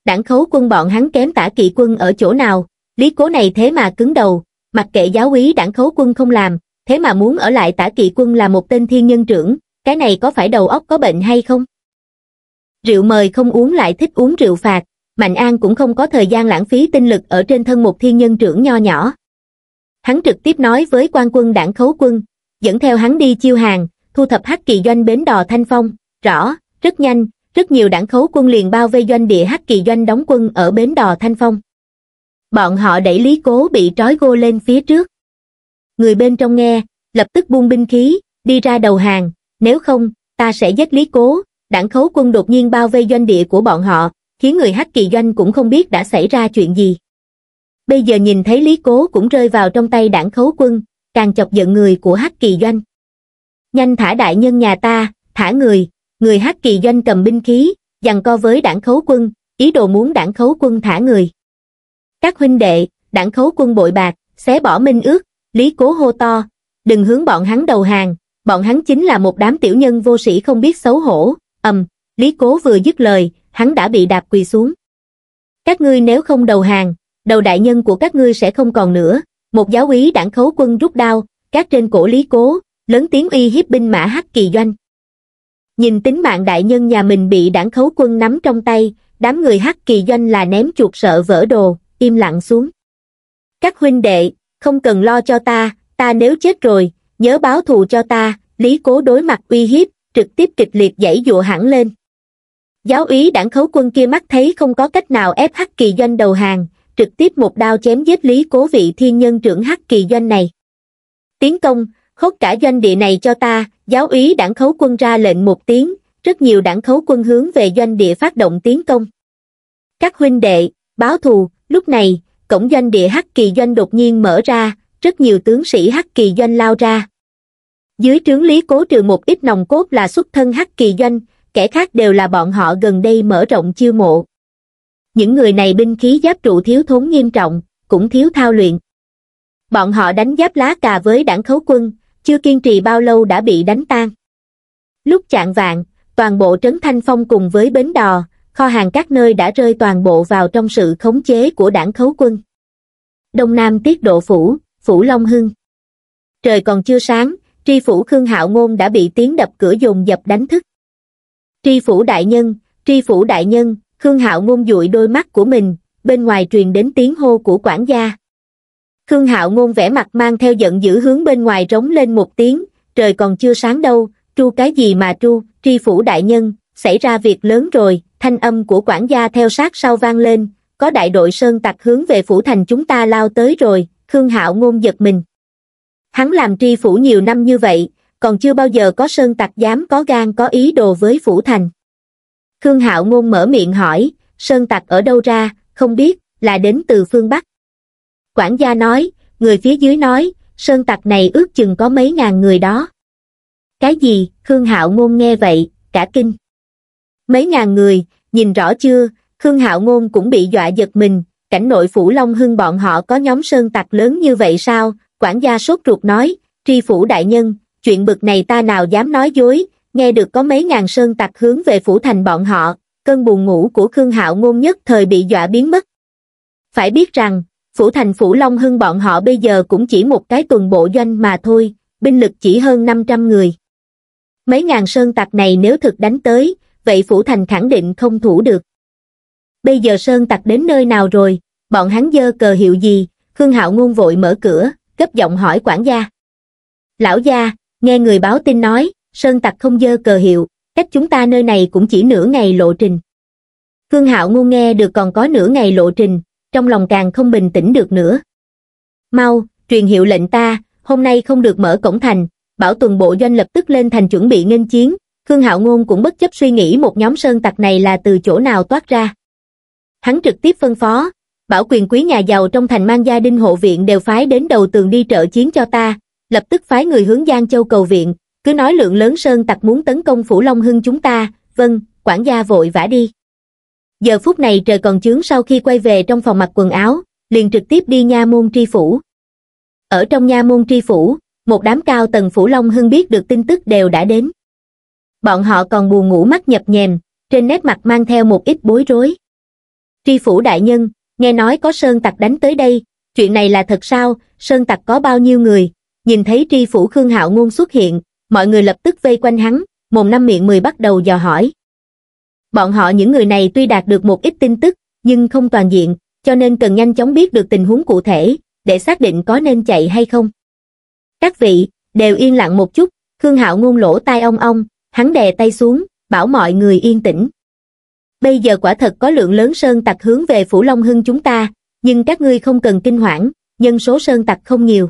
Đảng khấu quân bọn hắn kém tả kỵ quân ở chỗ nào, Lý Cố này thế mà cứng đầu, mặc kệ giáo úy đảng khấu quân không làm, thế mà muốn ở lại tả kỵ quân là một tên thiên nhân trưởng, cái này có phải đầu óc có bệnh hay không? Rượu mời không uống lại thích uống rượu phạt, Mạnh An cũng không có thời gian lãng phí tinh lực ở trên thân một thiên nhân trưởng nho nhỏ. Hắn trực tiếp nói với quan quân đảng khấu quân, dẫn theo hắn đi chiêu hàng, thu thập hắc kỳ doanh bến đò Thanh Phong, rõ, rất nhanh, rất nhiều đảng khấu quân liền bao vây doanh địa hắc kỳ doanh đóng quân ở bến đò Thanh Phong. Bọn họ đẩy Lý Cố bị trói gô lên phía trước. Người bên trong nghe, lập tức buông binh khí, đi ra đầu hàng, nếu không, ta sẽ giết Lý Cố, đảng khấu quân đột nhiên bao vây doanh địa của bọn họ, khiến người hắc kỳ doanh cũng không biết đã xảy ra chuyện gì. Bây giờ nhìn thấy Lý Cố cũng rơi vào trong tay đảng khấu quân, càng chọc giận người của hắc kỳ doanh. Nhanh thả đại nhân nhà ta, thả người, người hắc kỳ doanh cầm binh khí, giằng co với đảng khấu quân, ý đồ muốn đảng khấu quân thả người. Các huynh đệ, đảng khấu quân bội bạc, xé bỏ minh ước, Lý Cố hô to, đừng hướng bọn hắn đầu hàng, bọn hắn chính là một đám tiểu nhân vô sĩ không biết xấu hổ, ầm, Lý Cố vừa dứt lời, hắn đã bị đạp quỳ xuống. Các ngươi nếu không đầu hàng, đầu đại nhân của các ngươi sẽ không còn nữa. Một giáo úy đảng khấu quân rút đao, cát trên cổ Lý Cố, lớn tiếng uy hiếp binh mã hắc kỳ doanh. Nhìn tính mạng đại nhân nhà mình bị đảng khấu quân nắm trong tay, đám người hắc kỳ doanh là ném chuột sợ vỡ đồ, im lặng xuống. Các huynh đệ, không cần lo cho ta, ta nếu chết rồi, nhớ báo thù cho ta, Lý Cố đối mặt uy hiếp, trực tiếp kịch liệt dãy dụa hẳn lên giáo úy đảng khấu quân kia mắt thấy không có cách nào ép hắc kỳ doanh đầu hàng trực tiếp một đao chém giết lý cố vị thiên nhân trưởng hắc kỳ doanh này tiến công hốt cả doanh địa này cho ta giáo úy đảng khấu quân ra lệnh một tiếng rất nhiều đảng khấu quân hướng về doanh địa phát động tiến công các huynh đệ báo thù lúc này cổng doanh địa hắc kỳ doanh đột nhiên mở ra rất nhiều tướng sĩ hắc kỳ doanh lao ra dưới trướng lý cố trừ một ít nòng cốt là xuất thân hắc kỳ doanh kẻ khác đều là bọn họ gần đây mở rộng chiêu mộ những người này binh khí giáp trụ thiếu thốn nghiêm trọng cũng thiếu thao luyện bọn họ đánh giáp lá cà với đảng khấu quân chưa kiên trì bao lâu đã bị đánh tan lúc chạng vạn toàn bộ trấn thanh phong cùng với bến đò kho hàng các nơi đã rơi toàn bộ vào trong sự khống chế của đảng khấu quân đông nam tiết độ phủ phủ long hưng trời còn chưa sáng tri phủ Khương Hạo Ngôn đã bị tiếng đập cửa dồn dập đánh thức. Tri phủ đại nhân, tri phủ đại nhân, Khương Hạo Ngôn dụi đôi mắt của mình, bên ngoài truyền đến tiếng hô của quản gia. Khương Hạo Ngôn vẻ mặt mang theo giận dữ hướng bên ngoài rống lên một tiếng, trời còn chưa sáng đâu, tru cái gì mà tru, tri phủ đại nhân, xảy ra việc lớn rồi, thanh âm của quản gia theo sát sau vang lên, có đại đội sơn tặc hướng về phủ thành chúng ta lao tới rồi, Khương Hạo Ngôn giật mình. Hắn làm tri phủ nhiều năm như vậy, còn chưa bao giờ có sơn tặc dám có gan có ý đồ với phủ thành. Khương Hạo Ngôn mở miệng hỏi, sơn tặc ở đâu ra, không biết, là đến từ phương Bắc. Quản gia nói, người phía dưới nói, sơn tặc này ước chừng có mấy ngàn người đó. Cái gì, Khương Hạo Ngôn nghe vậy, cả kinh. Mấy ngàn người, nhìn rõ chưa, Khương Hạo Ngôn cũng bị dọa giật mình, cảnh nội phủ Long Hưng bọn họ có nhóm sơn tặc lớn như vậy sao, quản gia sốt ruột nói tri phủ đại nhân chuyện bực này ta nào dám nói dối nghe được có mấy ngàn sơn tặc hướng về phủ thành bọn họ cơn buồn ngủ của khương hạo ngôn nhất thời bị dọa biến mất phải biết rằng phủ thành phủ long hưng bọn họ bây giờ cũng chỉ một cái tuần bộ doanh mà thôi binh lực chỉ hơn 500 người mấy ngàn sơn tặc này nếu thực đánh tới vậy phủ thành khẳng định không thủ được bây giờ sơn tặc đến nơi nào rồi bọn hắn dơ cờ hiệu gì khương hạo ngôn vội mở cửa gấp giọng hỏi quản gia. Lão gia, nghe người báo tin nói, sơn tặc không dơ cờ hiệu, cách chúng ta nơi này cũng chỉ nửa ngày lộ trình. Khương Hạo ngu nghe được còn có nửa ngày lộ trình, trong lòng càng không bình tĩnh được nữa. Mau, truyền hiệu lệnh ta, hôm nay không được mở cổng thành, bảo tuần bộ doanh lập tức lên thành chuẩn bị nghênh chiến, Khương Hạo Ngôn cũng bất chấp suy nghĩ một nhóm sơn tặc này là từ chỗ nào toát ra. Hắn trực tiếp phân phó, bảo quyền quý nhà giàu trong thành mang gia đinh hộ viện đều phái đến đầu tường đi trợ chiến cho ta, lập tức phái người hướng Giang Châu cầu viện, cứ nói lượng lớn sơn tặc muốn tấn công Phủ Long Hưng chúng ta, vâng, quản gia vội vã đi. Giờ phút này trời còn chướng sau khi quay về trong phòng mặc quần áo, liền trực tiếp đi nha môn tri phủ. Ở trong nha môn tri phủ, một đám cao tầng Phủ Long Hưng biết được tin tức đều đã đến. Bọn họ còn buồn ngủ mắt nhập nhèm, trên nét mặt mang theo một ít bối rối. Tri phủ đại nhân, nghe nói có sơn tặc đánh tới đây, chuyện này là thật sao, sơn tặc có bao nhiêu người, nhìn thấy tri phủ Khương Hạo Ngôn xuất hiện, mọi người lập tức vây quanh hắn, mồm năm miệng mười bắt đầu dò hỏi. Bọn họ những người này tuy đạt được một ít tin tức, nhưng không toàn diện, cho nên cần nhanh chóng biết được tình huống cụ thể, để xác định có nên chạy hay không. Các vị, đều yên lặng một chút, Khương Hạo Ngôn lỗ tai ong ong, hắn đè tay xuống, bảo mọi người yên tĩnh bây giờ quả thật có lượng lớn sơn tặc hướng về Phủ Long Hưng chúng ta, nhưng các ngươi không cần kinh hoảng, nhân số sơn tặc không nhiều.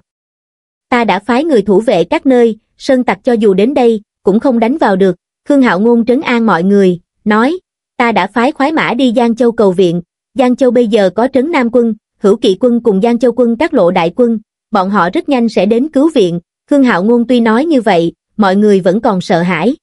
Ta đã phái người thủ vệ các nơi, sơn tặc cho dù đến đây, cũng không đánh vào được, Khương Hạo Ngôn trấn an mọi người, nói, ta đã phái khoái mã đi Giang Châu cầu viện, Giang Châu bây giờ có trấn Nam quân, hữu kỵ quân cùng Giang Châu quân các lộ đại quân, bọn họ rất nhanh sẽ đến cứu viện, Khương Hạo Ngôn tuy nói như vậy, mọi người vẫn còn sợ hãi.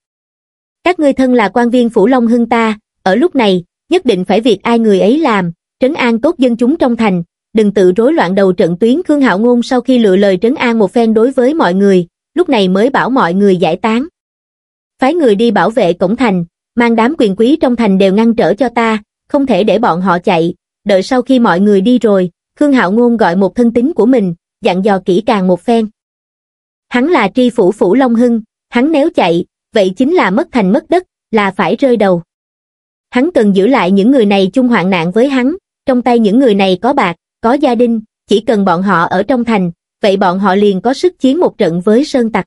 Các ngươi thân là quan viên Phủ Long Hưng ta, ở lúc này, nhất định phải việc ai người ấy làm, trấn an tốt dân chúng trong thành, đừng tự rối loạn đầu trận tuyến Khương Hạo Ngôn sau khi lựa lời trấn an một phen đối với mọi người, lúc này mới bảo mọi người giải tán. Phái người đi bảo vệ cổng thành, mang đám quyền quý trong thành đều ngăn trở cho ta, không thể để bọn họ chạy, đợi sau khi mọi người đi rồi, Khương Hạo Ngôn gọi một thân tín của mình, dặn dò kỹ càng một phen. Hắn là tri phủ phủ Long Hưng, hắn nếu chạy, vậy chính là mất thành mất đất, là phải rơi đầu hắn cần giữ lại những người này chung hoạn nạn với hắn trong tay những người này có bạc có gia đình chỉ cần bọn họ ở trong thành vậy bọn họ liền có sức chiến một trận với sơn tặc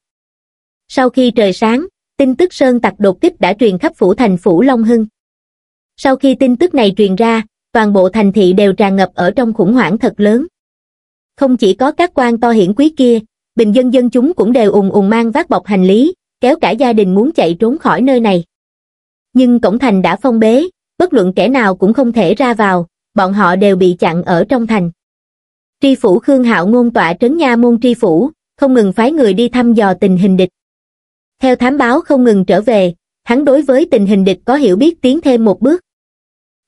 sau khi trời sáng tin tức sơn tặc đột kích đã truyền khắp phủ thành phủ long hưng sau khi tin tức này truyền ra toàn bộ thành thị đều tràn ngập ở trong khủng hoảng thật lớn không chỉ có các quan to hiển quý kia bình dân dân chúng cũng đều ùng ùng mang vác bọc hành lý kéo cả gia đình muốn chạy trốn khỏi nơi này nhưng cổng thành đã phong bế, bất luận kẻ nào cũng không thể ra vào, bọn họ đều bị chặn ở trong thành. Tri phủ Khương Hạo ngôn tọa trấn nha môn tri phủ, không ngừng phái người đi thăm dò tình hình địch. Theo thám báo không ngừng trở về, hắn đối với tình hình địch có hiểu biết tiến thêm một bước.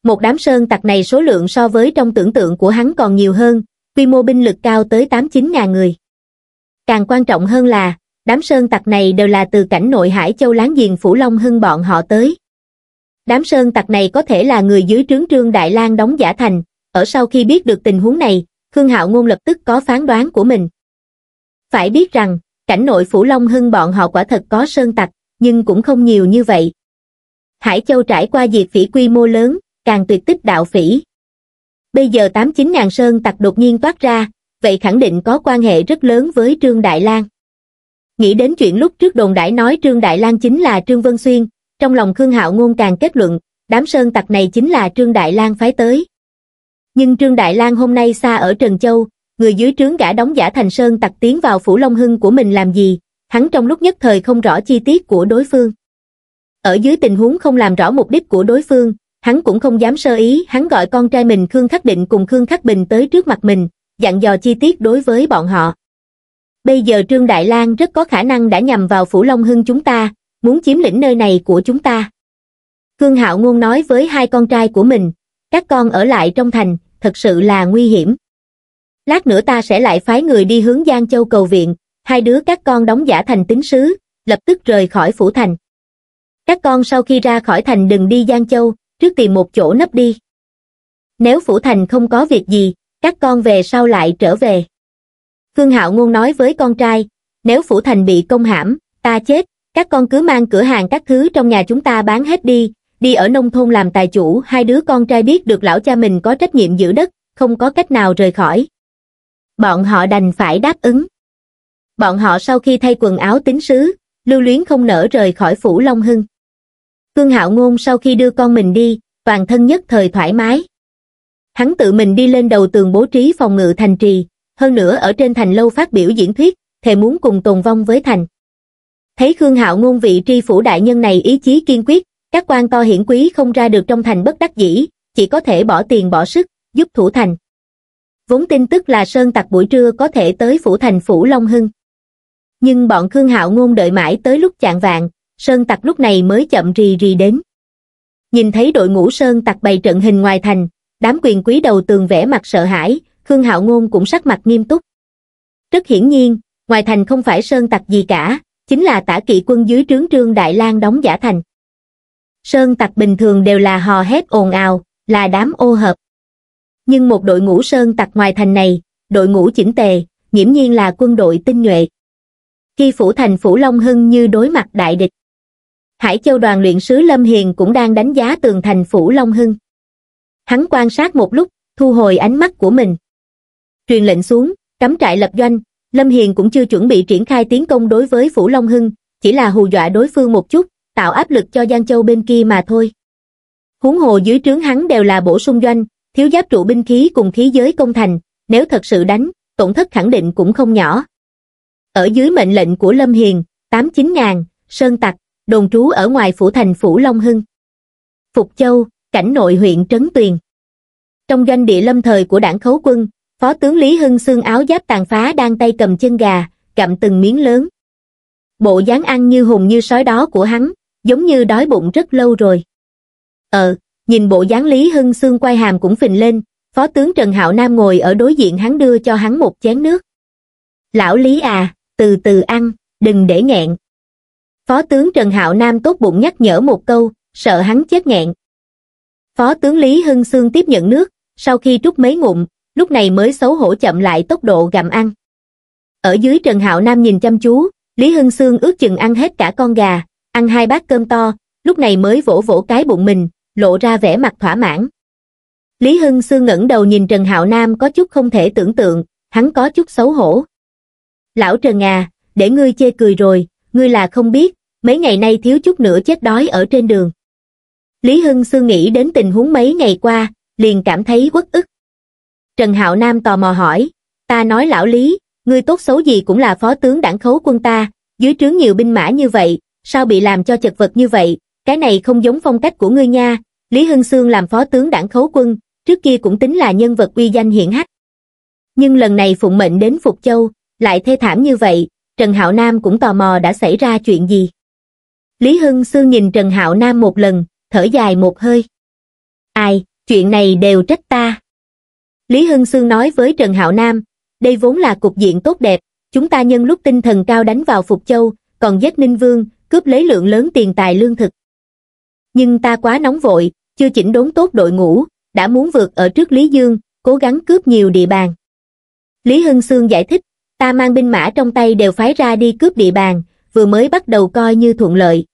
Một đám sơn tặc này số lượng so với trong tưởng tượng của hắn còn nhiều hơn, quy mô binh lực cao tới 8-9 ngàn người. Càng quan trọng hơn là, đám sơn tặc này đều là từ cảnh nội Hải Châu láng giềng Phủ Long Hưng bọn họ tới. Đám sơn tặc này có thể là người dưới trướng trương Đại lang đóng giả thành, ở sau khi biết được tình huống này, Khương Hạo Ngôn lập tức có phán đoán của mình. Phải biết rằng, cảnh nội Phủ Long Hưng bọn họ quả thật có sơn tặc, nhưng cũng không nhiều như vậy. Hải Châu trải qua diệt phỉ quy mô lớn, càng tuyệt tích đạo phỉ. Bây giờ 8-9 ngàn sơn tặc đột nhiên toát ra, vậy khẳng định có quan hệ rất lớn với Trương Đại Lang. Nghĩ đến chuyện lúc trước đồn đại nói Trương Đại Lang chính là Trương Vân Xuyên, trong lòng Khương Hạo Ngôn càng kết luận, đám sơn tặc này chính là Trương Đại Lang phái tới. Nhưng Trương Đại Lang hôm nay xa ở Trần Châu, người dưới trướng gã đóng giả thành sơn tặc tiến vào phủ Long Hưng của mình làm gì, hắn trong lúc nhất thời không rõ chi tiết của đối phương. Ở dưới tình huống không làm rõ mục đích của đối phương, hắn cũng không dám sơ ý, hắn gọi con trai mình Khương Khắc Định cùng Khương Khắc Bình tới trước mặt mình, dặn dò chi tiết đối với bọn họ. Bây giờ Trương Đại Lang rất có khả năng đã nhằm vào Phủ Long Hưng chúng ta, muốn chiếm lĩnh nơi này của chúng ta. Khương Hạo Ngôn nói với hai con trai của mình, các con ở lại trong thành, thật sự là nguy hiểm. Lát nữa ta sẽ lại phái người đi hướng Giang Châu cầu viện, hai đứa các con đóng giả thành tín sứ, lập tức rời khỏi phủ thành. Các con sau khi ra khỏi thành đừng đi Giang Châu, trước tìm một chỗ nấp đi. Nếu phủ thành không có việc gì, các con về sau lại trở về. Khương Hạo Ngôn nói với con trai, nếu phủ thành bị công hãm, ta chết, các con cứ mang cửa hàng các thứ trong nhà chúng ta bán hết đi đi ở nông thôn làm tài chủ hai đứa con trai biết được lão cha mình có trách nhiệm giữ đất không có cách nào rời khỏi bọn họ đành phải đáp ứng bọn họ sau khi thay quần áo tính sứ lưu luyến không nỡ rời khỏi phủ long hưng cương hạo ngôn sau khi đưa con mình đi toàn thân nhất thời thoải mái hắn tự mình đi lên đầu tường bố trí phòng ngự thành trì hơn nữa ở trên thành lâu phát biểu diễn thuyết thề muốn cùng tồn vong với thành thấy khương hạo ngôn vị tri phủ đại nhân này ý chí kiên quyết các quan to hiển quý không ra được trong thành bất đắc dĩ chỉ có thể bỏ tiền bỏ sức giúp thủ thành vốn tin tức là sơn tặc buổi trưa có thể tới phủ thành phủ long hưng nhưng bọn khương hạo ngôn đợi mãi tới lúc chạng vàng sơn tặc lúc này mới chậm rì rì đến nhìn thấy đội ngũ sơn tặc bày trận hình ngoài thành đám quyền quý đầu tường vẽ mặt sợ hãi khương hạo ngôn cũng sắc mặt nghiêm túc rất hiển nhiên ngoài thành không phải sơn tặc gì cả chính là tả kỵ quân dưới trướng trương Đại lang đóng giả thành. Sơn tặc bình thường đều là hò hét ồn ào, là đám ô hợp. Nhưng một đội ngũ sơn tặc ngoài thành này, đội ngũ chỉnh tề, nghiễm nhiên là quân đội tinh nhuệ. Khi phủ thành phủ Long Hưng như đối mặt đại địch. Hải Châu đoàn luyện sứ Lâm Hiền cũng đang đánh giá tường thành phủ Long Hưng. Hắn quan sát một lúc, thu hồi ánh mắt của mình. Truyền lệnh xuống, cắm trại lập doanh, Lâm Hiền cũng chưa chuẩn bị triển khai tiến công đối với Phủ Long Hưng, chỉ là hù dọa đối phương một chút, tạo áp lực cho Giang Châu bên kia mà thôi. Huống hồ dưới trướng hắn đều là bổ sung doanh, thiếu giáp trụ binh khí cùng khí giới công thành, nếu thật sự đánh, tổn thất khẳng định cũng không nhỏ. Ở dưới mệnh lệnh của Lâm Hiền, 8-9 ngàn, Sơn Tặc, đồn trú ở ngoài phủ thành Phủ Long Hưng. Phục Châu, cảnh nội huyện Trấn Tuyền. Trong doanh địa lâm thời của đảng khấu quân, phó tướng lý hưng xương áo giáp tàn phá đang tay cầm chân gà gặm từng miếng lớn bộ dáng ăn như hùng như sói đó của hắn giống như đói bụng rất lâu rồi ờ nhìn bộ dáng lý hưng xương quay hàm cũng phình lên phó tướng trần hạo nam ngồi ở đối diện hắn đưa cho hắn một chén nước lão lý à từ từ ăn đừng để nghẹn phó tướng trần hạo nam tốt bụng nhắc nhở một câu sợ hắn chết nghẹn phó tướng lý hưng xương tiếp nhận nước sau khi trút mấy ngụm lúc này mới xấu hổ chậm lại tốc độ gặm ăn. Ở dưới Trần Hạo Nam nhìn chăm chú, Lý Hưng Sương ước chừng ăn hết cả con gà, ăn hai bát cơm to, lúc này mới vỗ vỗ cái bụng mình, lộ ra vẻ mặt thỏa mãn. Lý Hưng Sương ngẩng đầu nhìn Trần Hạo Nam có chút không thể tưởng tượng, hắn có chút xấu hổ. Lão Trần à, để ngươi chê cười rồi, ngươi là không biết, mấy ngày nay thiếu chút nữa chết đói ở trên đường. Lý Hưng Sương nghĩ đến tình huống mấy ngày qua, liền cảm thấy uất ức. Trần Hạo Nam tò mò hỏi, ta nói lão lý, ngươi tốt xấu gì cũng là phó tướng đảng khấu quân ta, dưới trướng nhiều binh mã như vậy, sao bị làm cho chật vật như vậy, cái này không giống phong cách của ngươi nha, Lý Hưng Sương làm phó tướng đảng khấu quân, trước kia cũng tính là nhân vật uy danh hiển hách. Nhưng lần này phụng mệnh đến Phục Châu, lại thê thảm như vậy, Trần Hạo Nam cũng tò mò đã xảy ra chuyện gì. Lý Hưng Sương nhìn Trần Hạo Nam một lần, thở dài một hơi. Ai, chuyện này đều trách ta. Lý Hưng Sương nói với Trần Hạo Nam, đây vốn là cục diện tốt đẹp, chúng ta nhân lúc tinh thần cao đánh vào Phục Châu, còn giết Ninh Vương, cướp lấy lượng lớn tiền tài lương thực. Nhưng ta quá nóng vội, chưa chỉnh đốn tốt đội ngũ, đã muốn vượt ở trước Lý Dương, cố gắng cướp nhiều địa bàn. Lý Hưng Sương giải thích, ta mang binh mã trong tay đều phái ra đi cướp địa bàn, vừa mới bắt đầu coi như thuận lợi.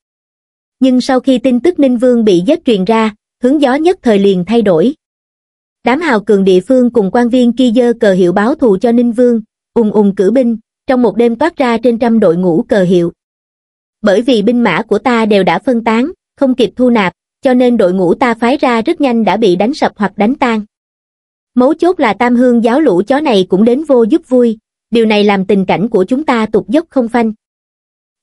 Nhưng sau khi tin tức Ninh Vương bị giết truyền ra, hướng gió nhất thời liền thay đổi đám hào cường địa phương cùng quan viên kia dơ cờ hiệu báo thù cho ninh vương ùng ùng cử binh trong một đêm toát ra trên trăm đội ngũ cờ hiệu bởi vì binh mã của ta đều đã phân tán không kịp thu nạp cho nên đội ngũ ta phái ra rất nhanh đã bị đánh sập hoặc đánh tan mấu chốt là tam hương giáo lũ chó này cũng đến vô giúp vui điều này làm tình cảnh của chúng ta tụt dốc không phanh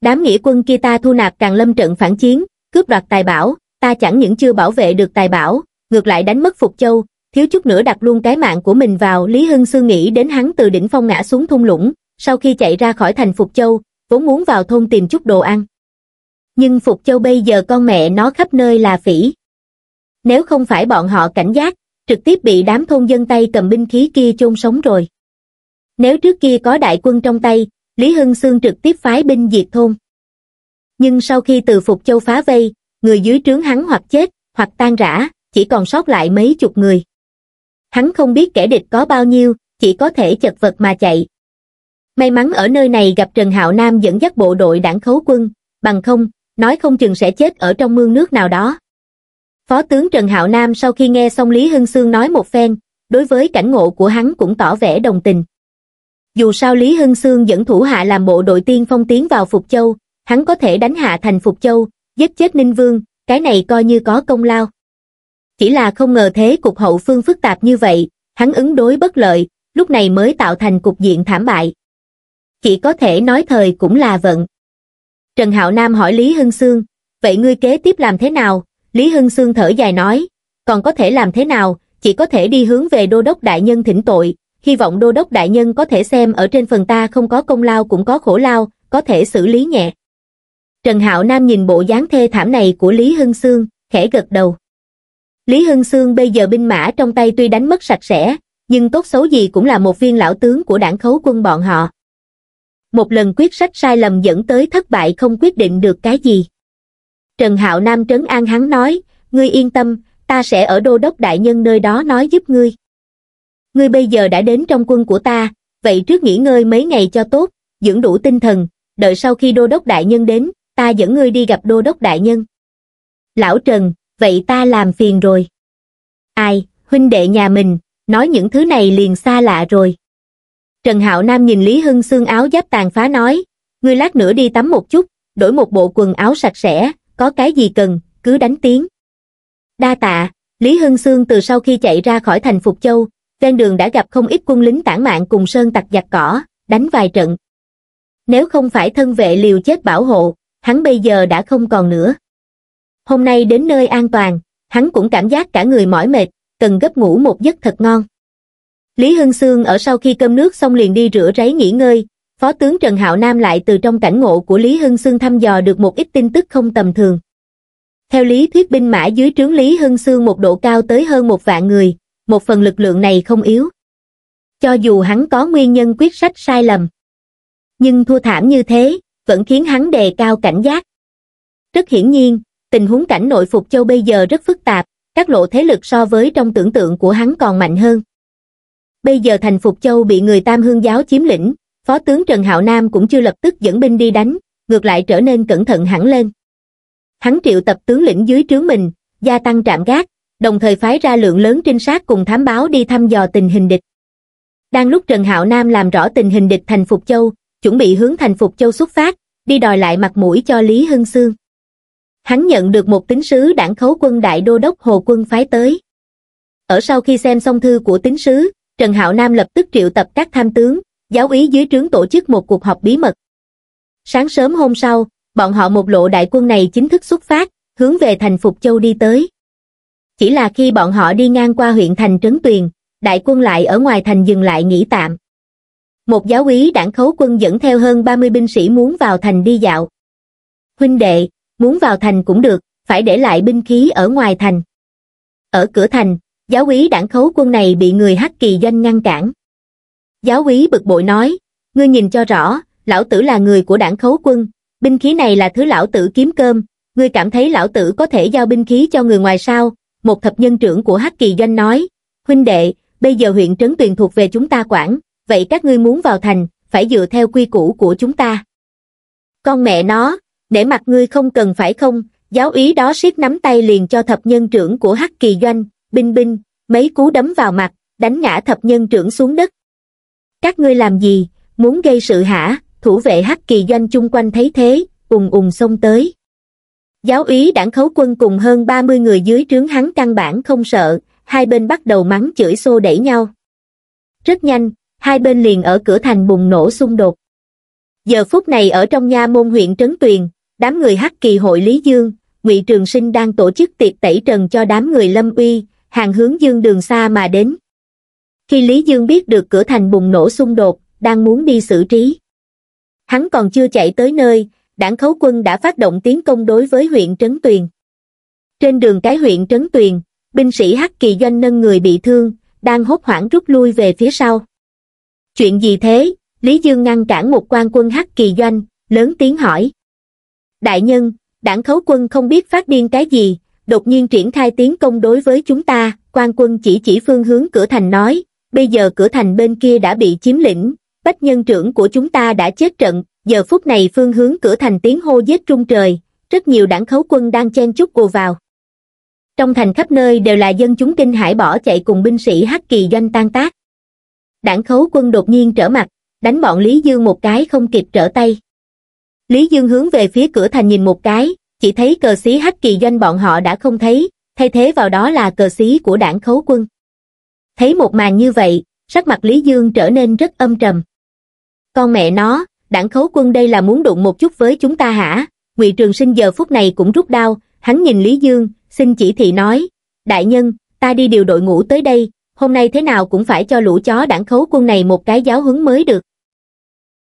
đám nghĩa quân kia ta thu nạp càng lâm trận phản chiến cướp đoạt tài bảo ta chẳng những chưa bảo vệ được tài bảo ngược lại đánh mất phục châu thiếu chút nữa đặt luôn cái mạng của mình vào, Lý Hưng Sư nghĩ đến hắn từ đỉnh phong ngã xuống thung lũng, sau khi chạy ra khỏi thành Phục Châu, vốn muốn vào thôn tìm chút đồ ăn. Nhưng Phục Châu bây giờ con mẹ nó khắp nơi là phỉ. Nếu không phải bọn họ cảnh giác, trực tiếp bị đám thôn dân tay cầm binh khí kia chôn sống rồi. Nếu trước kia có đại quân trong tay, Lý Hưng Sương trực tiếp phái binh diệt thôn. Nhưng sau khi từ Phục Châu phá vây, người dưới trướng hắn hoặc chết, hoặc tan rã, chỉ còn sót lại mấy chục người hắn không biết kẻ địch có bao nhiêu chỉ có thể chật vật mà chạy may mắn ở nơi này gặp trần hạo nam dẫn dắt bộ đội đảng khấu quân bằng không nói không chừng sẽ chết ở trong mương nước nào đó phó tướng trần hạo nam sau khi nghe xong lý hưng sương nói một phen đối với cảnh ngộ của hắn cũng tỏ vẻ đồng tình dù sao lý hưng sương dẫn thủ hạ làm bộ đội tiên phong tiến vào phục châu hắn có thể đánh hạ thành phục châu giết chết ninh vương cái này coi như có công lao chỉ là không ngờ thế cục hậu phương phức tạp như vậy, hắn ứng đối bất lợi, lúc này mới tạo thành cục diện thảm bại. Chỉ có thể nói thời cũng là vận. Trần Hạo Nam hỏi Lý Hưng Sương, vậy ngươi kế tiếp làm thế nào? Lý Hưng Sương thở dài nói, còn có thể làm thế nào, chỉ có thể đi hướng về đô đốc đại nhân thỉnh tội, hy vọng đô đốc đại nhân có thể xem ở trên phần ta không có công lao cũng có khổ lao, có thể xử lý nhẹ. Trần Hạo Nam nhìn bộ dáng thê thảm này của Lý Hưng Sương, khẽ gật đầu. Lý Hưng Sương bây giờ binh mã trong tay tuy đánh mất sạch sẽ, nhưng tốt xấu gì cũng là một viên lão tướng của đảng khấu quân bọn họ. Một lần quyết sách sai lầm dẫn tới thất bại không quyết định được cái gì. Trần Hạo Nam trấn an hắn nói, ngươi yên tâm, ta sẽ ở đô đốc đại nhân nơi đó nói giúp ngươi. Ngươi bây giờ đã đến trong quân của ta, vậy trước nghỉ ngơi mấy ngày cho tốt, dưỡng đủ tinh thần, đợi sau khi đô đốc đại nhân đến, ta dẫn ngươi đi gặp đô đốc đại nhân. Lão Trần, vậy ta làm phiền rồi. Ai, huynh đệ nhà mình, nói những thứ này liền xa lạ rồi. Trần Hạo Nam nhìn Lý Hưng xương áo giáp tàn phá nói, ngươi lát nữa đi tắm một chút, đổi một bộ quần áo sạch sẽ, có cái gì cần, cứ đánh tiếng. Đa tạ, Lý Hưng xương từ sau khi chạy ra khỏi thành Phục Châu, ven đường đã gặp không ít quân lính tản mạng cùng sơn tặc giặt cỏ, đánh vài trận. Nếu không phải thân vệ liều chết bảo hộ, hắn bây giờ đã không còn nữa hôm nay đến nơi an toàn hắn cũng cảm giác cả người mỏi mệt cần gấp ngủ một giấc thật ngon lý hưng sương ở sau khi cơm nước xong liền đi rửa ráy nghỉ ngơi phó tướng trần hạo nam lại từ trong cảnh ngộ của lý hưng sương thăm dò được một ít tin tức không tầm thường theo lý thuyết binh mã dưới trướng lý hưng sương một độ cao tới hơn một vạn người một phần lực lượng này không yếu cho dù hắn có nguyên nhân quyết sách sai lầm nhưng thua thảm như thế vẫn khiến hắn đề cao cảnh giác rất hiển nhiên tình huống cảnh nội Phục Châu bây giờ rất phức tạp, các lộ thế lực so với trong tưởng tượng của hắn còn mạnh hơn. Bây giờ thành Phục Châu bị người Tam Hương giáo chiếm lĩnh, Phó tướng Trần Hạo Nam cũng chưa lập tức dẫn binh đi đánh, ngược lại trở nên cẩn thận hẳn lên. Hắn triệu tập tướng lĩnh dưới trướng mình, gia tăng trạm gác, đồng thời phái ra lượng lớn trinh sát cùng thám báo đi thăm dò tình hình địch. Đang lúc Trần Hạo Nam làm rõ tình hình địch thành Phục Châu, chuẩn bị hướng thành Phục Châu xuất phát, đi đòi lại mặt mũi cho Lý Hưng Sương hắn nhận được một tín sứ đảng khấu quân đại đô đốc Hồ Quân phái tới. Ở sau khi xem xong thư của tín sứ, Trần Hạo Nam lập tức triệu tập các tham tướng, giáo ý dưới trướng tổ chức một cuộc họp bí mật. Sáng sớm hôm sau, bọn họ một lộ đại quân này chính thức xuất phát, hướng về thành Phục Châu đi tới. Chỉ là khi bọn họ đi ngang qua huyện thành Trấn Tuyền, đại quân lại ở ngoài thành dừng lại nghỉ tạm. Một giáo úy đảng khấu quân dẫn theo hơn 30 binh sĩ muốn vào thành đi dạo. Huynh đệ, muốn vào thành cũng được, phải để lại binh khí ở ngoài thành. Ở cửa thành, giáo úy đảng khấu quân này bị người hắc kỳ doanh ngăn cản. Giáo úy bực bội nói, ngươi nhìn cho rõ, lão tử là người của đảng khấu quân, binh khí này là thứ lão tử kiếm cơm, ngươi cảm thấy lão tử có thể giao binh khí cho người ngoài sao? Một thập nhân trưởng của hắc kỳ doanh nói, huynh đệ, bây giờ huyện trấn tuyền thuộc về chúng ta quản, vậy các ngươi muốn vào thành, phải dựa theo quy củ của chúng ta. Con mẹ nó, để mặt ngươi không cần phải không giáo ý đó siết nắm tay liền cho thập nhân trưởng của hắc kỳ doanh binh binh mấy cú đấm vào mặt đánh ngã thập nhân trưởng xuống đất các ngươi làm gì muốn gây sự hả thủ vệ hắc kỳ doanh chung quanh thấy thế ùng ùng xông tới giáo ý đảng khấu quân cùng hơn 30 người dưới trướng hắn căn bản không sợ hai bên bắt đầu mắng chửi xô đẩy nhau rất nhanh hai bên liền ở cửa thành bùng nổ xung đột giờ phút này ở trong nha môn huyện trấn tuyền đám người hắc kỳ hội lý dương ngụy trường sinh đang tổ chức tiệc tẩy trần cho đám người lâm uy hàng hướng dương đường xa mà đến khi lý dương biết được cửa thành bùng nổ xung đột đang muốn đi xử trí hắn còn chưa chạy tới nơi đảng khấu quân đã phát động tiến công đối với huyện trấn tuyền trên đường cái huyện trấn tuyền binh sĩ hắc kỳ doanh nâng người bị thương đang hốt hoảng rút lui về phía sau chuyện gì thế lý dương ngăn cản một quan quân hắc kỳ doanh lớn tiếng hỏi đại nhân, đảng khấu quân không biết phát điên cái gì, đột nhiên triển khai tiến công đối với chúng ta, quan quân chỉ chỉ phương hướng cửa thành nói, bây giờ cửa thành bên kia đã bị chiếm lĩnh, bách nhân trưởng của chúng ta đã chết trận, giờ phút này phương hướng cửa thành tiếng hô giết trung trời, rất nhiều đảng khấu quân đang chen chúc ùa vào. Trong thành khắp nơi đều là dân chúng kinh hải bỏ chạy cùng binh sĩ hắc kỳ doanh tan tác. Đảng khấu quân đột nhiên trở mặt, đánh bọn Lý Dương một cái không kịp trở tay. Lý Dương hướng về phía cửa thành nhìn một cái, chỉ thấy cờ xí hắc kỳ doanh bọn họ đã không thấy, thay thế vào đó là cờ xí của đảng khấu quân. Thấy một màn như vậy, sắc mặt Lý Dương trở nên rất âm trầm. Con mẹ nó, đảng khấu quân đây là muốn đụng một chút với chúng ta hả? Ngụy Trường Sinh giờ phút này cũng rút đau, hắn nhìn Lý Dương, xin chỉ thị nói, đại nhân, ta đi điều đội ngũ tới đây, hôm nay thế nào cũng phải cho lũ chó đảng khấu quân này một cái giáo huấn mới được.